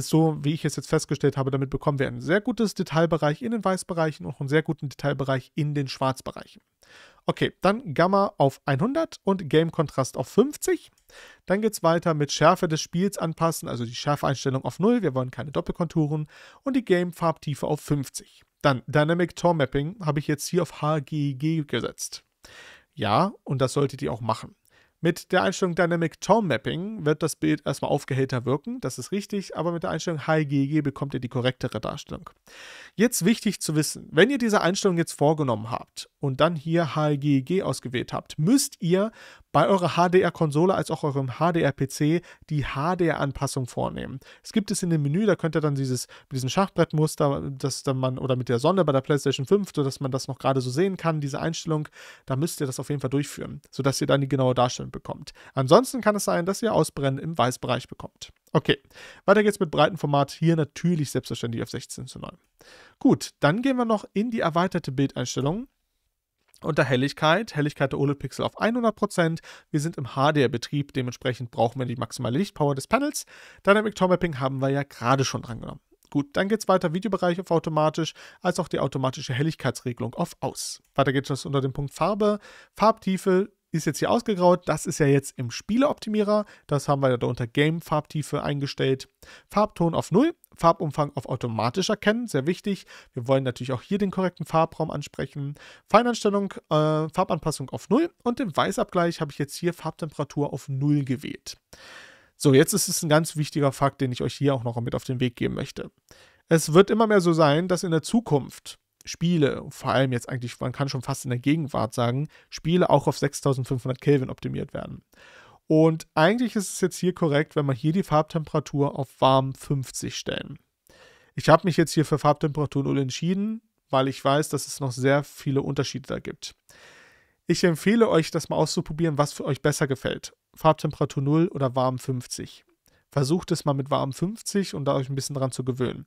ist so, wie ich es jetzt festgestellt habe, damit bekommen wir ein sehr gutes Detailbereich in den Weißbereichen und einen sehr guten Detailbereich in den Schwarzbereichen. Okay, dann Gamma auf 100 und Game Kontrast auf 50. Dann geht es weiter mit Schärfe des Spiels anpassen, also die Schärfeinstellung auf 0, wir wollen keine Doppelkonturen und die Game Farbtiefe auf 50. Dann Dynamic Tor Mapping habe ich jetzt hier auf HGG gesetzt. Ja, und das solltet ihr auch machen. Mit der Einstellung Dynamic Tone Mapping wird das Bild erstmal aufgehellter wirken, das ist richtig, aber mit der Einstellung HGG bekommt ihr die korrektere Darstellung. Jetzt wichtig zu wissen, wenn ihr diese Einstellung jetzt vorgenommen habt und dann hier HGG ausgewählt habt, müsst ihr bei eurer HDR-Konsole als auch eurem HDR-PC die HDR-Anpassung vornehmen. Es gibt es in dem Menü, da könnt ihr dann dieses, mit diesem Schachbrettmuster, dass dann man, oder mit der Sonne bei der PlayStation 5, dass man das noch gerade so sehen kann, diese Einstellung, da müsst ihr das auf jeden Fall durchführen, sodass ihr dann die genaue Darstellung bekommt. Ansonsten kann es sein, dass ihr Ausbrennen im Weißbereich bekommt. Okay, weiter geht's mit Breitenformat. Hier natürlich selbstverständlich auf 16 zu 9. Gut, dann gehen wir noch in die erweiterte Bildeinstellung. Unter Helligkeit, Helligkeit der OLED-Pixel auf 100%. Wir sind im HDR-Betrieb, dementsprechend brauchen wir die maximale Lichtpower des Panels. Dynamic Tone Mapping haben wir ja gerade schon drangenommen. Gut, dann geht es weiter Videobereich auf automatisch, als auch die automatische Helligkeitsregelung auf aus. Weiter geht es unter dem Punkt Farbe. Farbtiefe ist jetzt hier ausgegraut. Das ist ja jetzt im Spieleoptimierer. Das haben wir ja da unter Game Farbtiefe eingestellt. Farbton auf 0. Farbumfang auf automatisch erkennen, sehr wichtig. Wir wollen natürlich auch hier den korrekten Farbraum ansprechen. Feinanstellung, äh, Farbanpassung auf 0 und den Weißabgleich habe ich jetzt hier Farbtemperatur auf 0 gewählt. So, jetzt ist es ein ganz wichtiger Fakt, den ich euch hier auch noch mit auf den Weg geben möchte. Es wird immer mehr so sein, dass in der Zukunft Spiele, vor allem jetzt eigentlich, man kann schon fast in der Gegenwart sagen, Spiele auch auf 6500 Kelvin optimiert werden. Und eigentlich ist es jetzt hier korrekt, wenn wir hier die Farbtemperatur auf warm 50 stellen. Ich habe mich jetzt hier für Farbtemperatur 0 entschieden, weil ich weiß, dass es noch sehr viele Unterschiede da gibt. Ich empfehle euch, das mal auszuprobieren, was für euch besser gefällt. Farbtemperatur 0 oder warm 50. Versucht es mal mit warm 50 und da euch ein bisschen dran zu gewöhnen.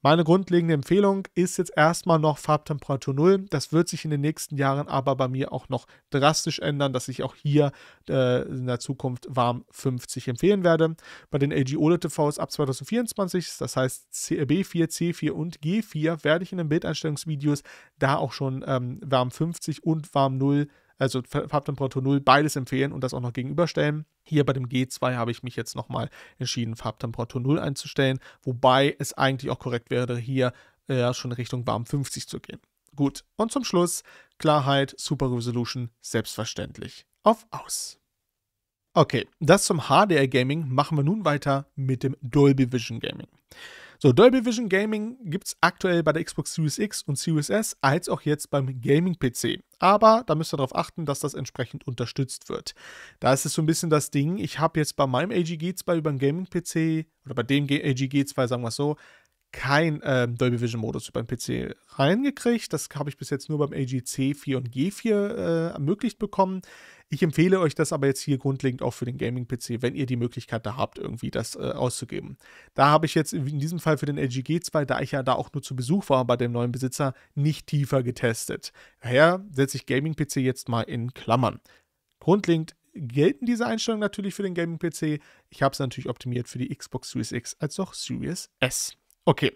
Meine grundlegende Empfehlung ist jetzt erstmal noch Farbtemperatur 0. Das wird sich in den nächsten Jahren aber bei mir auch noch drastisch ändern, dass ich auch hier äh, in der Zukunft warm 50 empfehlen werde. Bei den LG OLED TVs ab 2024, das heißt B4, C4 und G4, werde ich in den Bildeinstellungsvideos da auch schon ähm, warm 50 und warm 0 also Farbtemperatur 0, beides empfehlen und das auch noch gegenüberstellen. Hier bei dem G2 habe ich mich jetzt nochmal entschieden, Farbtemperatur 0 einzustellen, wobei es eigentlich auch korrekt wäre, hier äh, schon Richtung warm 50 zu gehen. Gut, und zum Schluss Klarheit, Super Resolution, selbstverständlich auf Aus. Okay, das zum HDR Gaming. Machen wir nun weiter mit dem Dolby Vision Gaming. So, Dolby Vision Gaming gibt es aktuell bei der Xbox Series X und Series S, als auch jetzt beim Gaming-PC. Aber da müsst ihr darauf achten, dass das entsprechend unterstützt wird. Da ist es so ein bisschen das Ding, ich habe jetzt bei meinem AG G2 über den Gaming-PC oder bei dem AG G2, sagen wir es so, kein ähm, Dolby Vision Modus über den PC reingekriegt. Das habe ich bis jetzt nur beim AGC 4 und G4 äh, ermöglicht bekommen. Ich empfehle euch das aber jetzt hier grundlegend auch für den Gaming-PC, wenn ihr die Möglichkeit da habt, irgendwie das äh, auszugeben. Da habe ich jetzt in diesem Fall für den LG G2, da ich ja da auch nur zu Besuch war bei dem neuen Besitzer, nicht tiefer getestet. Daher setze ich Gaming-PC jetzt mal in Klammern. Grundlegend gelten diese Einstellungen natürlich für den Gaming-PC. Ich habe es natürlich optimiert für die Xbox Series X als auch Series S. Okay.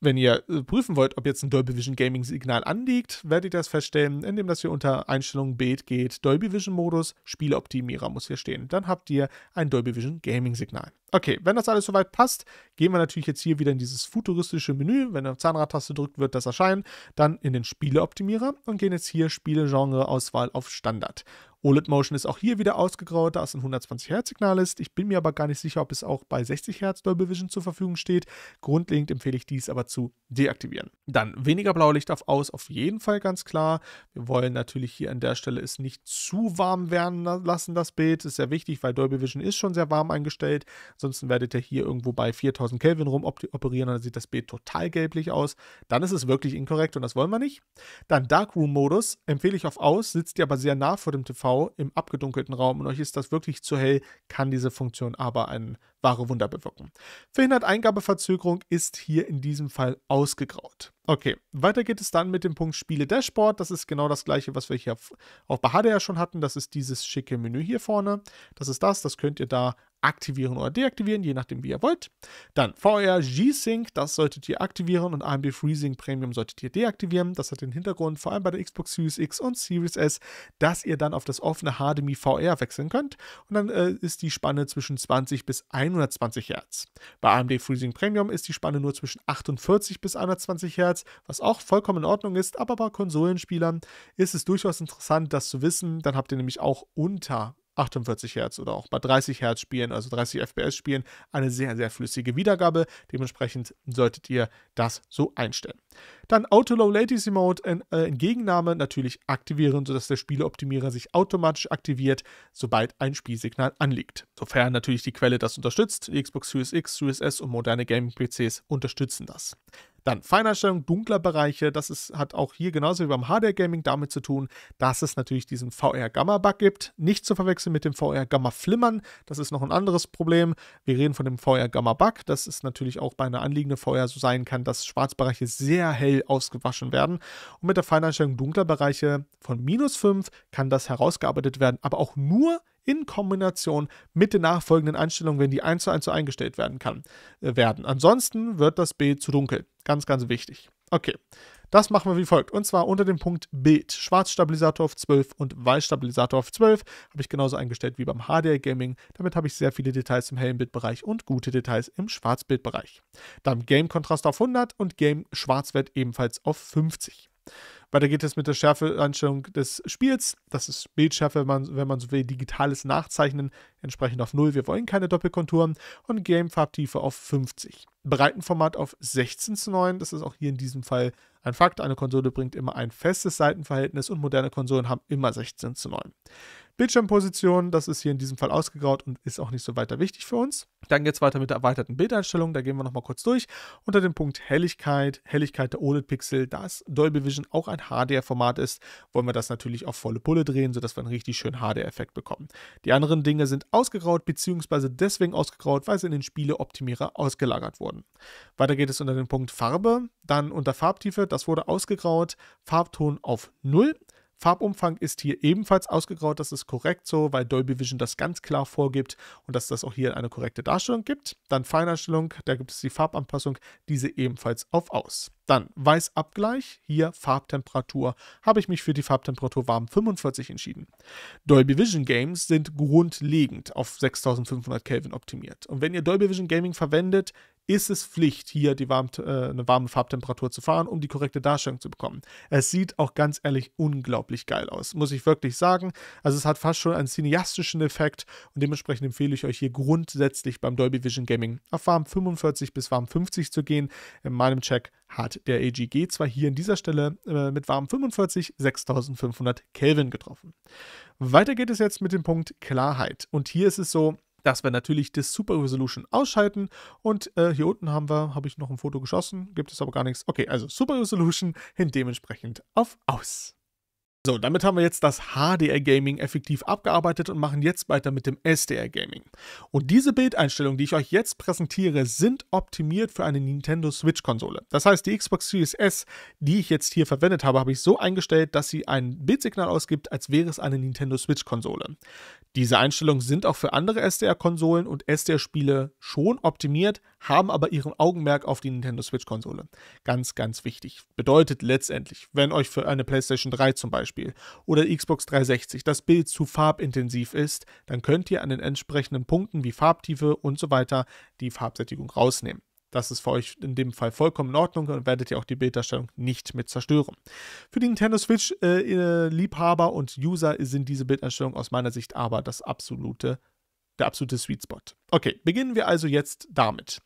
Wenn ihr äh, prüfen wollt, ob jetzt ein Dolby Vision Gaming Signal anliegt, werdet ihr das feststellen, indem dass ihr unter Einstellungen Bild geht, Dolby Vision Modus, Spieleoptimierer muss hier stehen. Dann habt ihr ein Dolby Vision Gaming Signal. Okay, wenn das alles soweit passt, gehen wir natürlich jetzt hier wieder in dieses futuristische Menü. Wenn eine Zahnradtaste drückt, wird das erscheinen. Dann in den Spieleoptimierer und gehen jetzt hier spiele auswahl auf Standard. OLED Motion ist auch hier wieder ausgegraut, da es ein 120 Hertz Signal ist. Ich bin mir aber gar nicht sicher, ob es auch bei 60 Hertz Dolby Vision zur Verfügung steht. Grundlegend empfehle ich dies aber zu deaktivieren. Dann weniger Blaulicht auf aus, auf jeden Fall ganz klar. Wir wollen natürlich hier an der Stelle es nicht zu warm werden lassen, das Bild. Das ist sehr wichtig, weil Dolby Vision ist schon sehr warm eingestellt. Ansonsten werdet ihr hier irgendwo bei 4000 Kelvin rum operieren, dann sieht das Bild total gelblich aus. Dann ist es wirklich inkorrekt und das wollen wir nicht. Dann Darkroom-Modus empfehle ich auf aus, sitzt ihr aber sehr nah vor dem TV im abgedunkelten Raum und euch ist das wirklich zu hell, kann diese Funktion aber ein wahre Wunder bewirken. Verhindert Eingabeverzögerung ist hier in diesem Fall ausgegraut. Okay, weiter geht es dann mit dem Punkt Spiele Dashboard. Das ist genau das gleiche, was wir hier auf bei HDR schon hatten. Das ist dieses schicke Menü hier vorne. Das ist das, das könnt ihr da aktivieren oder deaktivieren, je nachdem, wie ihr wollt. Dann VR G-Sync, das solltet ihr aktivieren und AMD FreeSync Premium solltet ihr deaktivieren. Das hat den Hintergrund, vor allem bei der Xbox Series X und Series S, dass ihr dann auf das offene HDMI VR wechseln könnt und dann äh, ist die Spanne zwischen 20 bis 120 Hertz. Bei AMD FreeSync Premium ist die Spanne nur zwischen 48 bis 120 Hertz, was auch vollkommen in Ordnung ist, aber bei Konsolenspielern ist es durchaus interessant, das zu wissen. Dann habt ihr nämlich auch unter 48 Hertz oder auch bei 30 Hertz Spielen, also 30 FPS Spielen, eine sehr, sehr flüssige Wiedergabe. Dementsprechend solltet ihr das so einstellen. Dann Auto Low Latency Mode in, äh, Entgegennahme natürlich aktivieren, sodass der Spieleoptimierer sich automatisch aktiviert, sobald ein Spielsignal anliegt. Sofern natürlich die Quelle das unterstützt, die Xbox Series X, Series S und moderne Gaming-PCs unterstützen das. Dann Feineinstellung, dunkler Bereiche, das ist, hat auch hier genauso wie beim HDR-Gaming damit zu tun, dass es natürlich diesen VR-Gamma-Bug gibt. Nicht zu verwechseln mit dem VR-Gamma-Flimmern, das ist noch ein anderes Problem. Wir reden von dem VR-Gamma-Bug, das ist natürlich auch bei einer anliegenden VR so sein kann, dass Schwarzbereiche sehr hell ausgewaschen werden. Und mit der Feineinstellung dunkler Bereiche von minus 5 kann das herausgearbeitet werden, aber auch nur in Kombination mit den nachfolgenden Einstellungen, wenn die 1 zu 1 zu eingestellt werden kann, äh, werden. Ansonsten wird das Bild zu dunkel. Ganz, ganz wichtig. Okay, das machen wir wie folgt. Und zwar unter dem Punkt Bild. Schwarzstabilisator auf 12 und Weißstabilisator auf 12 habe ich genauso eingestellt wie beim HDR Gaming. Damit habe ich sehr viele Details im hellen Bildbereich und gute Details im Schwarzbildbereich. Dann Game Kontrast auf 100 und Game Schwarzwert ebenfalls auf 50. Weiter geht es mit der Schärfeeinstellung des Spiels. Das ist Bildschärfe, wenn man so will, digitales Nachzeichnen, entsprechend auf 0. Wir wollen keine Doppelkonturen und Gamefarbtiefe auf 50. Breitenformat auf 16 zu 9. Das ist auch hier in diesem Fall ein Fakt. Eine Konsole bringt immer ein festes Seitenverhältnis und moderne Konsolen haben immer 16 zu 9. Bildschirmposition, das ist hier in diesem Fall ausgegraut und ist auch nicht so weiter wichtig für uns. Dann geht es weiter mit der erweiterten Bildeinstellung, da gehen wir nochmal kurz durch. Unter dem Punkt Helligkeit, Helligkeit der OLED-Pixel, da es Dolby Vision auch ein HDR-Format ist, wollen wir das natürlich auf volle Pulle drehen, sodass wir einen richtig schönen HDR-Effekt bekommen. Die anderen Dinge sind ausgegraut, beziehungsweise deswegen ausgegraut, weil sie in den Spieleoptimierer ausgelagert wurden. Weiter geht es unter dem Punkt Farbe, dann unter Farbtiefe, das wurde ausgegraut, Farbton auf 0. Farbumfang ist hier ebenfalls ausgegraut, das ist korrekt so, weil Dolby Vision das ganz klar vorgibt und dass das auch hier eine korrekte Darstellung gibt. Dann Feineinstellung, da gibt es die Farbanpassung, diese ebenfalls auf aus. Dann Weißabgleich, hier Farbtemperatur. Habe ich mich für die Farbtemperatur warm 45 entschieden. Dolby Vision Games sind grundlegend auf 6500 Kelvin optimiert. Und wenn ihr Dolby Vision Gaming verwendet, ist es Pflicht, hier die warme, äh, eine warme Farbtemperatur zu fahren, um die korrekte Darstellung zu bekommen. Es sieht auch ganz ehrlich unglaublich geil aus, muss ich wirklich sagen. Also es hat fast schon einen cineastischen Effekt und dementsprechend empfehle ich euch hier grundsätzlich beim Dolby Vision Gaming auf warm 45 bis warm 50 zu gehen. In meinem Check hat der AGG zwar hier an dieser Stelle äh, mit warm 45 6500 Kelvin getroffen. Weiter geht es jetzt mit dem Punkt Klarheit. Und hier ist es so, dass wir natürlich das Super Resolution ausschalten. Und äh, hier unten haben wir, habe ich noch ein Foto geschossen, gibt es aber gar nichts. Okay, also Super Resolution hin dementsprechend auf aus. So, damit haben wir jetzt das HDR Gaming effektiv abgearbeitet und machen jetzt weiter mit dem SDR Gaming. Und diese Bildeinstellungen, die ich euch jetzt präsentiere, sind optimiert für eine Nintendo Switch Konsole. Das heißt, die Xbox Series S, die ich jetzt hier verwendet habe, habe ich so eingestellt, dass sie ein Bildsignal ausgibt, als wäre es eine Nintendo Switch Konsole. Diese Einstellungen sind auch für andere SDR Konsolen und SDR Spiele schon optimiert, haben aber ihren Augenmerk auf die Nintendo Switch-Konsole. Ganz, ganz wichtig. Bedeutet letztendlich, wenn euch für eine PlayStation 3 zum Beispiel oder Xbox 360 das Bild zu farbintensiv ist, dann könnt ihr an den entsprechenden Punkten wie Farbtiefe und so weiter die Farbsättigung rausnehmen. Das ist für euch in dem Fall vollkommen in Ordnung und werdet ihr auch die Bilddarstellung nicht mit zerstören. Für die Nintendo Switch äh, Liebhaber und User sind diese Bilddarstellung aus meiner Sicht aber das absolute der absolute Sweet Spot. Okay, beginnen wir also jetzt damit.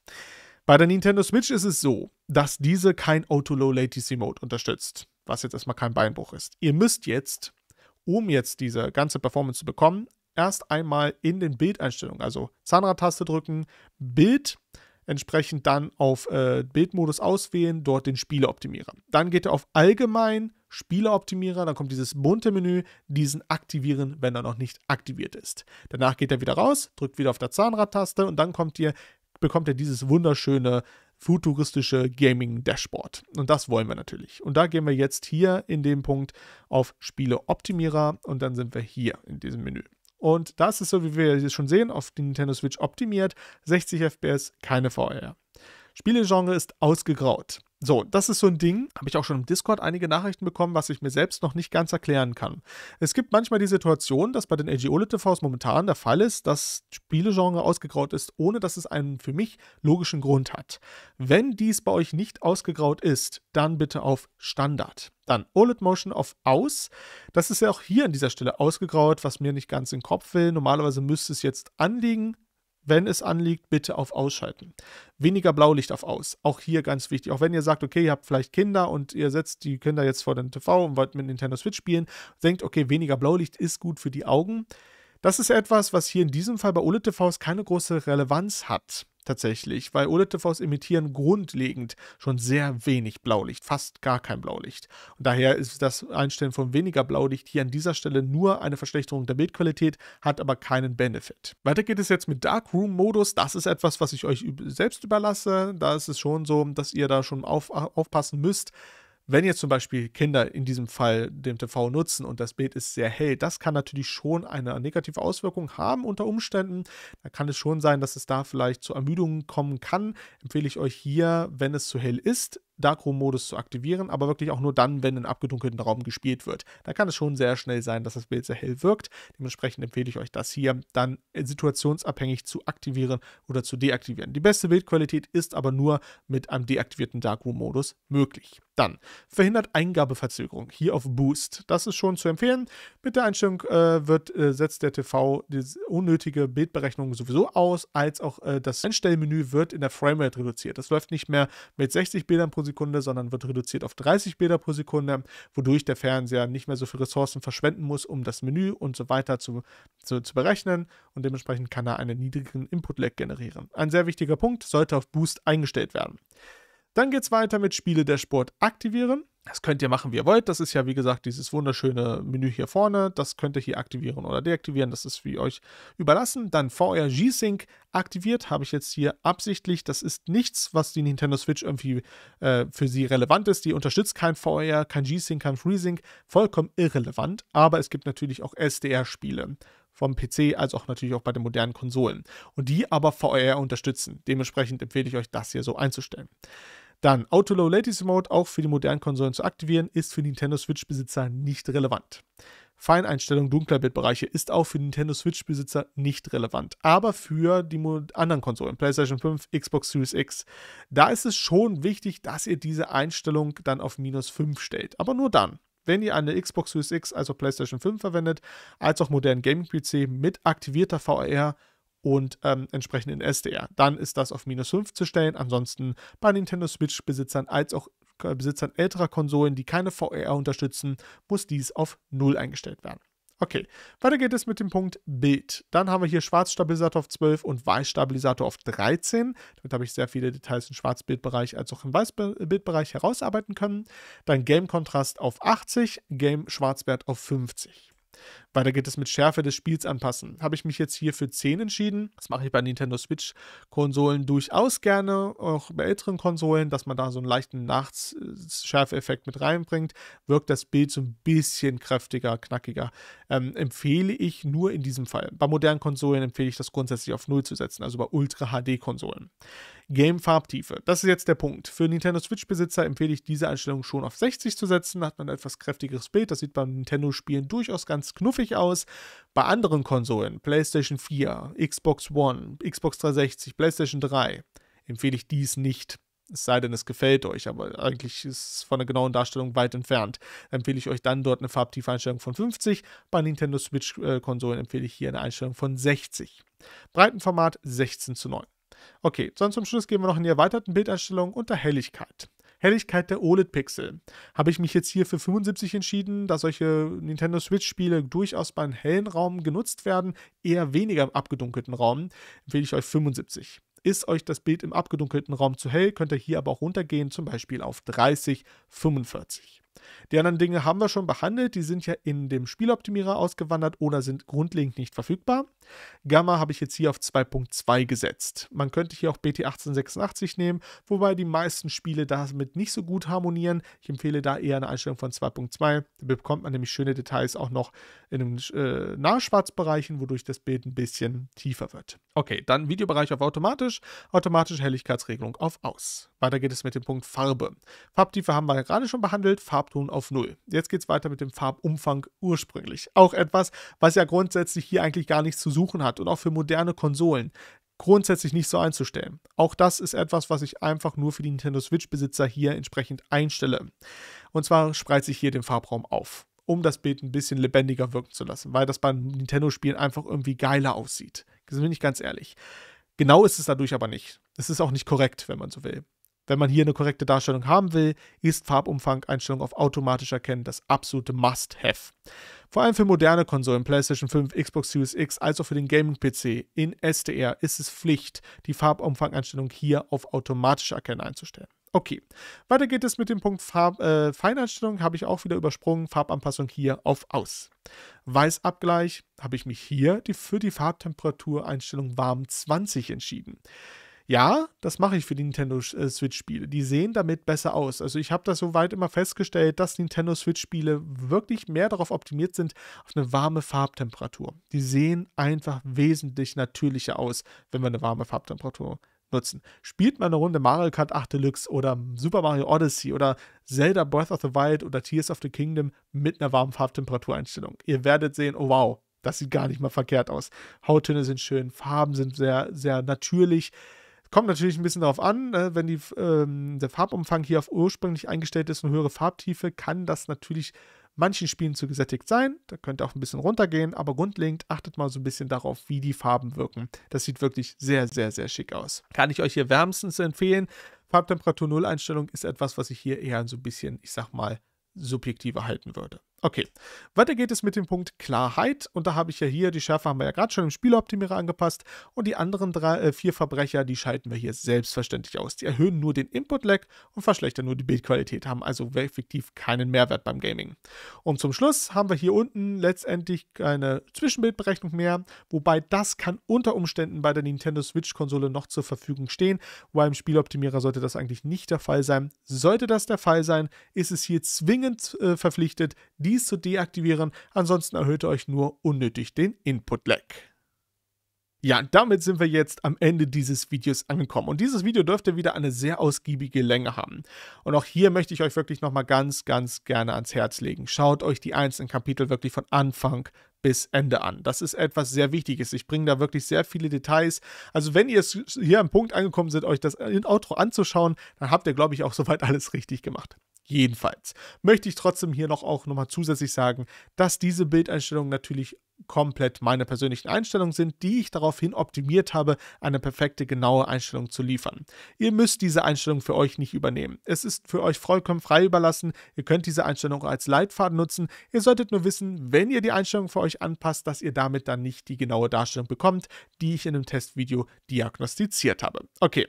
Bei der Nintendo Switch ist es so, dass diese kein Auto-Low-Latency-Mode unterstützt, was jetzt erstmal kein Beinbruch ist. Ihr müsst jetzt, um jetzt diese ganze Performance zu bekommen, erst einmal in den Bildeinstellungen, also Zahnradtaste drücken, Bild entsprechend dann auf äh, Bildmodus auswählen, dort den Spieleoptimierer. Dann geht er auf Allgemein, Spieleoptimierer, dann kommt dieses bunte Menü, diesen aktivieren, wenn er noch nicht aktiviert ist. Danach geht er wieder raus, drückt wieder auf der Zahnradtaste und dann kommt ihr, bekommt ihr dieses wunderschöne futuristische Gaming-Dashboard. Und das wollen wir natürlich. Und da gehen wir jetzt hier in dem Punkt auf Spieleoptimierer und dann sind wir hier in diesem Menü. Und das ist so, wie wir es schon sehen, auf die Nintendo Switch optimiert. 60 FPS, keine VR. Spielegenre ist ausgegraut. So, das ist so ein Ding, habe ich auch schon im Discord einige Nachrichten bekommen, was ich mir selbst noch nicht ganz erklären kann. Es gibt manchmal die Situation, dass bei den AG-OLED-TVs momentan der Fall ist, dass Spielegenre ausgegraut ist, ohne dass es einen für mich logischen Grund hat. Wenn dies bei euch nicht ausgegraut ist, dann bitte auf Standard. Dann OLED Motion auf Aus. Das ist ja auch hier an dieser Stelle ausgegraut, was mir nicht ganz in den Kopf will. Normalerweise müsste es jetzt anliegen. Wenn es anliegt, bitte auf Ausschalten. Weniger Blaulicht auf Aus. Auch hier ganz wichtig. Auch wenn ihr sagt, okay, ihr habt vielleicht Kinder und ihr setzt die Kinder jetzt vor den TV und wollt mit Nintendo Switch spielen, denkt, okay, weniger Blaulicht ist gut für die Augen. Das ist etwas, was hier in diesem Fall bei OLED-TVs keine große Relevanz hat tatsächlich, weil OLED-TVs emittieren grundlegend schon sehr wenig Blaulicht, fast gar kein Blaulicht. Und daher ist das Einstellen von weniger Blaulicht hier an dieser Stelle nur eine Verschlechterung der Bildqualität, hat aber keinen Benefit. Weiter geht es jetzt mit Darkroom-Modus. Das ist etwas, was ich euch selbst überlasse. Da ist es schon so, dass ihr da schon auf, aufpassen müsst. Wenn jetzt zum Beispiel Kinder in diesem Fall den TV nutzen und das Bild ist sehr hell, das kann natürlich schon eine negative Auswirkung haben unter Umständen. Da kann es schon sein, dass es da vielleicht zu Ermüdungen kommen kann. Empfehle ich euch hier, wenn es zu hell ist, Darkroom-Modus zu aktivieren, aber wirklich auch nur dann, wenn in abgedunkelten Raum gespielt wird. Da kann es schon sehr schnell sein, dass das Bild sehr hell wirkt. Dementsprechend empfehle ich euch das hier dann situationsabhängig zu aktivieren oder zu deaktivieren. Die beste Bildqualität ist aber nur mit einem deaktivierten Darkroom-Modus möglich. Dann verhindert Eingabeverzögerung hier auf Boost. Das ist schon zu empfehlen. Mit der Einstellung äh, wird, äh, setzt der TV die unnötige Bildberechnung sowieso aus, als auch äh, das Einstellmenü wird in der Framerate reduziert. Das läuft nicht mehr mit 60 Bildern pro Sekunde Sekunde, sondern wird reduziert auf 30 Bilder pro Sekunde, wodurch der Fernseher nicht mehr so viele Ressourcen verschwenden muss, um das Menü und so weiter zu, zu, zu berechnen und dementsprechend kann er einen niedrigen Input-Lag generieren. Ein sehr wichtiger Punkt, sollte auf Boost eingestellt werden. Dann geht es weiter mit Spiele der Sport aktivieren. Das könnt ihr machen, wie ihr wollt. Das ist ja, wie gesagt, dieses wunderschöne Menü hier vorne. Das könnt ihr hier aktivieren oder deaktivieren. Das ist wie euch überlassen. Dann VR G-Sync aktiviert habe ich jetzt hier absichtlich. Das ist nichts, was die Nintendo Switch irgendwie äh, für sie relevant ist. Die unterstützt kein VR, kein G-Sync, kein FreeSync. Vollkommen irrelevant. Aber es gibt natürlich auch SDR-Spiele vom PC als auch natürlich auch bei den modernen Konsolen und die aber VR unterstützen. Dementsprechend empfehle ich euch, das hier so einzustellen. Dann Auto Low Latency Mode, auch für die modernen Konsolen zu aktivieren, ist für Nintendo Switch-Besitzer nicht relevant. Feineinstellung dunkler Bildbereiche ist auch für Nintendo Switch-Besitzer nicht relevant, aber für die anderen Konsolen, PlayStation 5, Xbox Series X, da ist es schon wichtig, dass ihr diese Einstellung dann auf minus 5 stellt, aber nur dann. Wenn ihr eine Xbox Series X, also PlayStation 5 verwendet, als auch modernen Gaming-PC mit aktivierter VR, und ähm, entsprechend in SDR. Dann ist das auf minus 5 zu stellen. Ansonsten bei Nintendo Switch-Besitzern als auch äh, Besitzern älterer Konsolen, die keine VR unterstützen, muss dies auf 0 eingestellt werden. Okay, weiter geht es mit dem Punkt Bild. Dann haben wir hier Schwarzstabilisator auf 12 und Weißstabilisator auf 13. Damit habe ich sehr viele Details im Schwarzbildbereich als auch im Weißbildbereich herausarbeiten können. Dann Game-Kontrast auf 80, Game-Schwarzwert auf 50. Weiter geht es mit Schärfe des Spiels anpassen. Habe ich mich jetzt hier für 10 entschieden. Das mache ich bei Nintendo Switch-Konsolen durchaus gerne, auch bei älteren Konsolen, dass man da so einen leichten Nachtschärfeffekt mit reinbringt. Wirkt das Bild so ein bisschen kräftiger, knackiger. Ähm, empfehle ich nur in diesem Fall. Bei modernen Konsolen empfehle ich das grundsätzlich auf 0 zu setzen, also bei Ultra-HD-Konsolen. Game-Farbtiefe. Das ist jetzt der Punkt. Für Nintendo Switch-Besitzer empfehle ich diese Einstellung schon auf 60 zu setzen. Da hat man ein etwas kräftigeres Bild. Das sieht beim Nintendo-Spielen durchaus ganz knuffig aus. Bei anderen Konsolen, PlayStation 4, Xbox One, Xbox 360, PlayStation 3, empfehle ich dies nicht. Es sei denn, es gefällt euch, aber eigentlich ist es von der genauen Darstellung weit entfernt. Empfehle ich euch dann dort eine Farbtiefeinstellung von 50. Bei Nintendo Switch-Konsolen äh, empfehle ich hier eine Einstellung von 60. Breitenformat 16 zu 9. Okay, dann zum Schluss gehen wir noch in die erweiterten Bildeinstellungen unter Helligkeit. Helligkeit der OLED-Pixel. Habe ich mich jetzt hier für 75 entschieden, da solche Nintendo Switch-Spiele durchaus bei einem hellen Raum genutzt werden, eher weniger im abgedunkelten Raum, empfehle ich euch 75. Ist euch das Bild im abgedunkelten Raum zu hell, könnt ihr hier aber auch runtergehen, zum Beispiel auf 30, 45. Die anderen Dinge haben wir schon behandelt, die sind ja in dem Spieloptimierer ausgewandert oder sind grundlegend nicht verfügbar. Gamma habe ich jetzt hier auf 2.2 gesetzt. Man könnte hier auch BT1886 nehmen, wobei die meisten Spiele damit nicht so gut harmonieren. Ich empfehle da eher eine Einstellung von 2.2. Da bekommt man nämlich schöne Details auch noch in den äh, Nahschwarzbereichen, wodurch das Bild ein bisschen tiefer wird. Okay, dann Videobereich auf automatisch, automatische Helligkeitsregelung auf aus. Weiter geht es mit dem Punkt Farbe. Farbtiefe haben wir gerade schon behandelt, Farbe Farbton auf 0. Jetzt geht es weiter mit dem Farbumfang ursprünglich. Auch etwas, was ja grundsätzlich hier eigentlich gar nichts zu suchen hat und auch für moderne Konsolen grundsätzlich nicht so einzustellen. Auch das ist etwas, was ich einfach nur für die Nintendo Switch-Besitzer hier entsprechend einstelle. Und zwar spreizt sich hier den Farbraum auf, um das Bild ein bisschen lebendiger wirken zu lassen, weil das bei Nintendo-Spielen einfach irgendwie geiler aussieht. Das bin ich ganz ehrlich. Genau ist es dadurch aber nicht. Es ist auch nicht korrekt, wenn man so will. Wenn man hier eine korrekte Darstellung haben will, ist Farbumfang-Einstellung auf automatisch erkennen das absolute Must-Have. Vor allem für moderne Konsolen, PlayStation 5, Xbox Series X, als für den Gaming-PC in SDR ist es Pflicht, die Farbumfang-Einstellung hier auf automatisch erkennen einzustellen. Okay, weiter geht es mit dem Punkt Farb, äh, Feineinstellung, habe ich auch wieder übersprungen, Farbanpassung hier auf Aus. Weißabgleich habe ich mich hier die, für die Farbtemperatureinstellung warm 20 entschieden ja, das mache ich für die Nintendo äh, Switch-Spiele. Die sehen damit besser aus. Also ich habe das soweit immer festgestellt, dass Nintendo Switch-Spiele wirklich mehr darauf optimiert sind, auf eine warme Farbtemperatur. Die sehen einfach wesentlich natürlicher aus, wenn wir eine warme Farbtemperatur nutzen. Spielt mal eine Runde Mario Kart 8 Deluxe oder Super Mario Odyssey oder Zelda Breath of the Wild oder Tears of the Kingdom mit einer warmen Farbtemperatureinstellung. Ihr werdet sehen, oh wow, das sieht gar nicht mal verkehrt aus. Hauttöne sind schön, Farben sind sehr, sehr natürlich. Kommt natürlich ein bisschen darauf an, äh, wenn die, ähm, der Farbumfang hier auf ursprünglich eingestellt ist, eine höhere Farbtiefe, kann das natürlich manchen Spielen zu gesättigt sein. Da könnt ihr auch ein bisschen runtergehen, aber grundlegend achtet mal so ein bisschen darauf, wie die Farben wirken. Das sieht wirklich sehr, sehr, sehr schick aus. Kann ich euch hier wärmstens empfehlen. Farbtemperatur Null Einstellung ist etwas, was ich hier eher so ein bisschen, ich sag mal, subjektiver halten würde. Okay, weiter geht es mit dem Punkt Klarheit. Und da habe ich ja hier, die Schärfe haben wir ja gerade schon im Spieloptimierer angepasst. Und die anderen drei, äh, vier Verbrecher, die schalten wir hier selbstverständlich aus. Die erhöhen nur den Input-Lag und verschlechtern nur die Bildqualität, haben also effektiv keinen Mehrwert beim Gaming. Und zum Schluss haben wir hier unten letztendlich keine Zwischenbildberechnung mehr, wobei das kann unter Umständen bei der Nintendo Switch-Konsole noch zur Verfügung stehen. Wobei im Spieloptimierer sollte das eigentlich nicht der Fall sein. Sollte das der Fall sein, ist es hier zwingend äh, verpflichtet, die dies zu deaktivieren, ansonsten erhöht ihr euch nur unnötig den Input-Lag. Ja, damit sind wir jetzt am Ende dieses Videos angekommen. Und dieses Video dürfte wieder eine sehr ausgiebige Länge haben. Und auch hier möchte ich euch wirklich nochmal ganz, ganz gerne ans Herz legen. Schaut euch die einzelnen Kapitel wirklich von Anfang bis Ende an. Das ist etwas sehr Wichtiges. Ich bringe da wirklich sehr viele Details. Also wenn ihr hier am Punkt angekommen seid, euch das Outro anzuschauen, dann habt ihr, glaube ich, auch soweit alles richtig gemacht. Jedenfalls möchte ich trotzdem hier noch auch nochmal zusätzlich sagen, dass diese Bildeinstellungen natürlich komplett meine persönlichen Einstellungen sind, die ich daraufhin optimiert habe, eine perfekte, genaue Einstellung zu liefern. Ihr müsst diese Einstellung für euch nicht übernehmen. Es ist für euch vollkommen frei überlassen. Ihr könnt diese Einstellung als Leitfaden nutzen. Ihr solltet nur wissen, wenn ihr die Einstellung für euch anpasst, dass ihr damit dann nicht die genaue Darstellung bekommt, die ich in dem Testvideo diagnostiziert habe. Okay,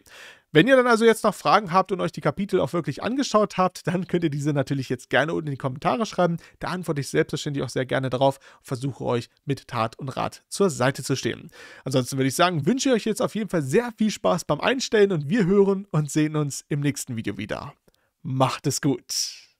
wenn ihr dann also jetzt noch Fragen habt und euch die Kapitel auch wirklich angeschaut habt, dann könnt ihr diese natürlich jetzt gerne unten in die Kommentare schreiben. Da antworte ich selbstverständlich auch sehr gerne drauf und versuche euch mit Tat und Rat zur Seite zu stehen. Ansonsten würde ich sagen, wünsche ich euch jetzt auf jeden Fall sehr viel Spaß beim Einstellen und wir hören und sehen uns im nächsten Video wieder. Macht es gut!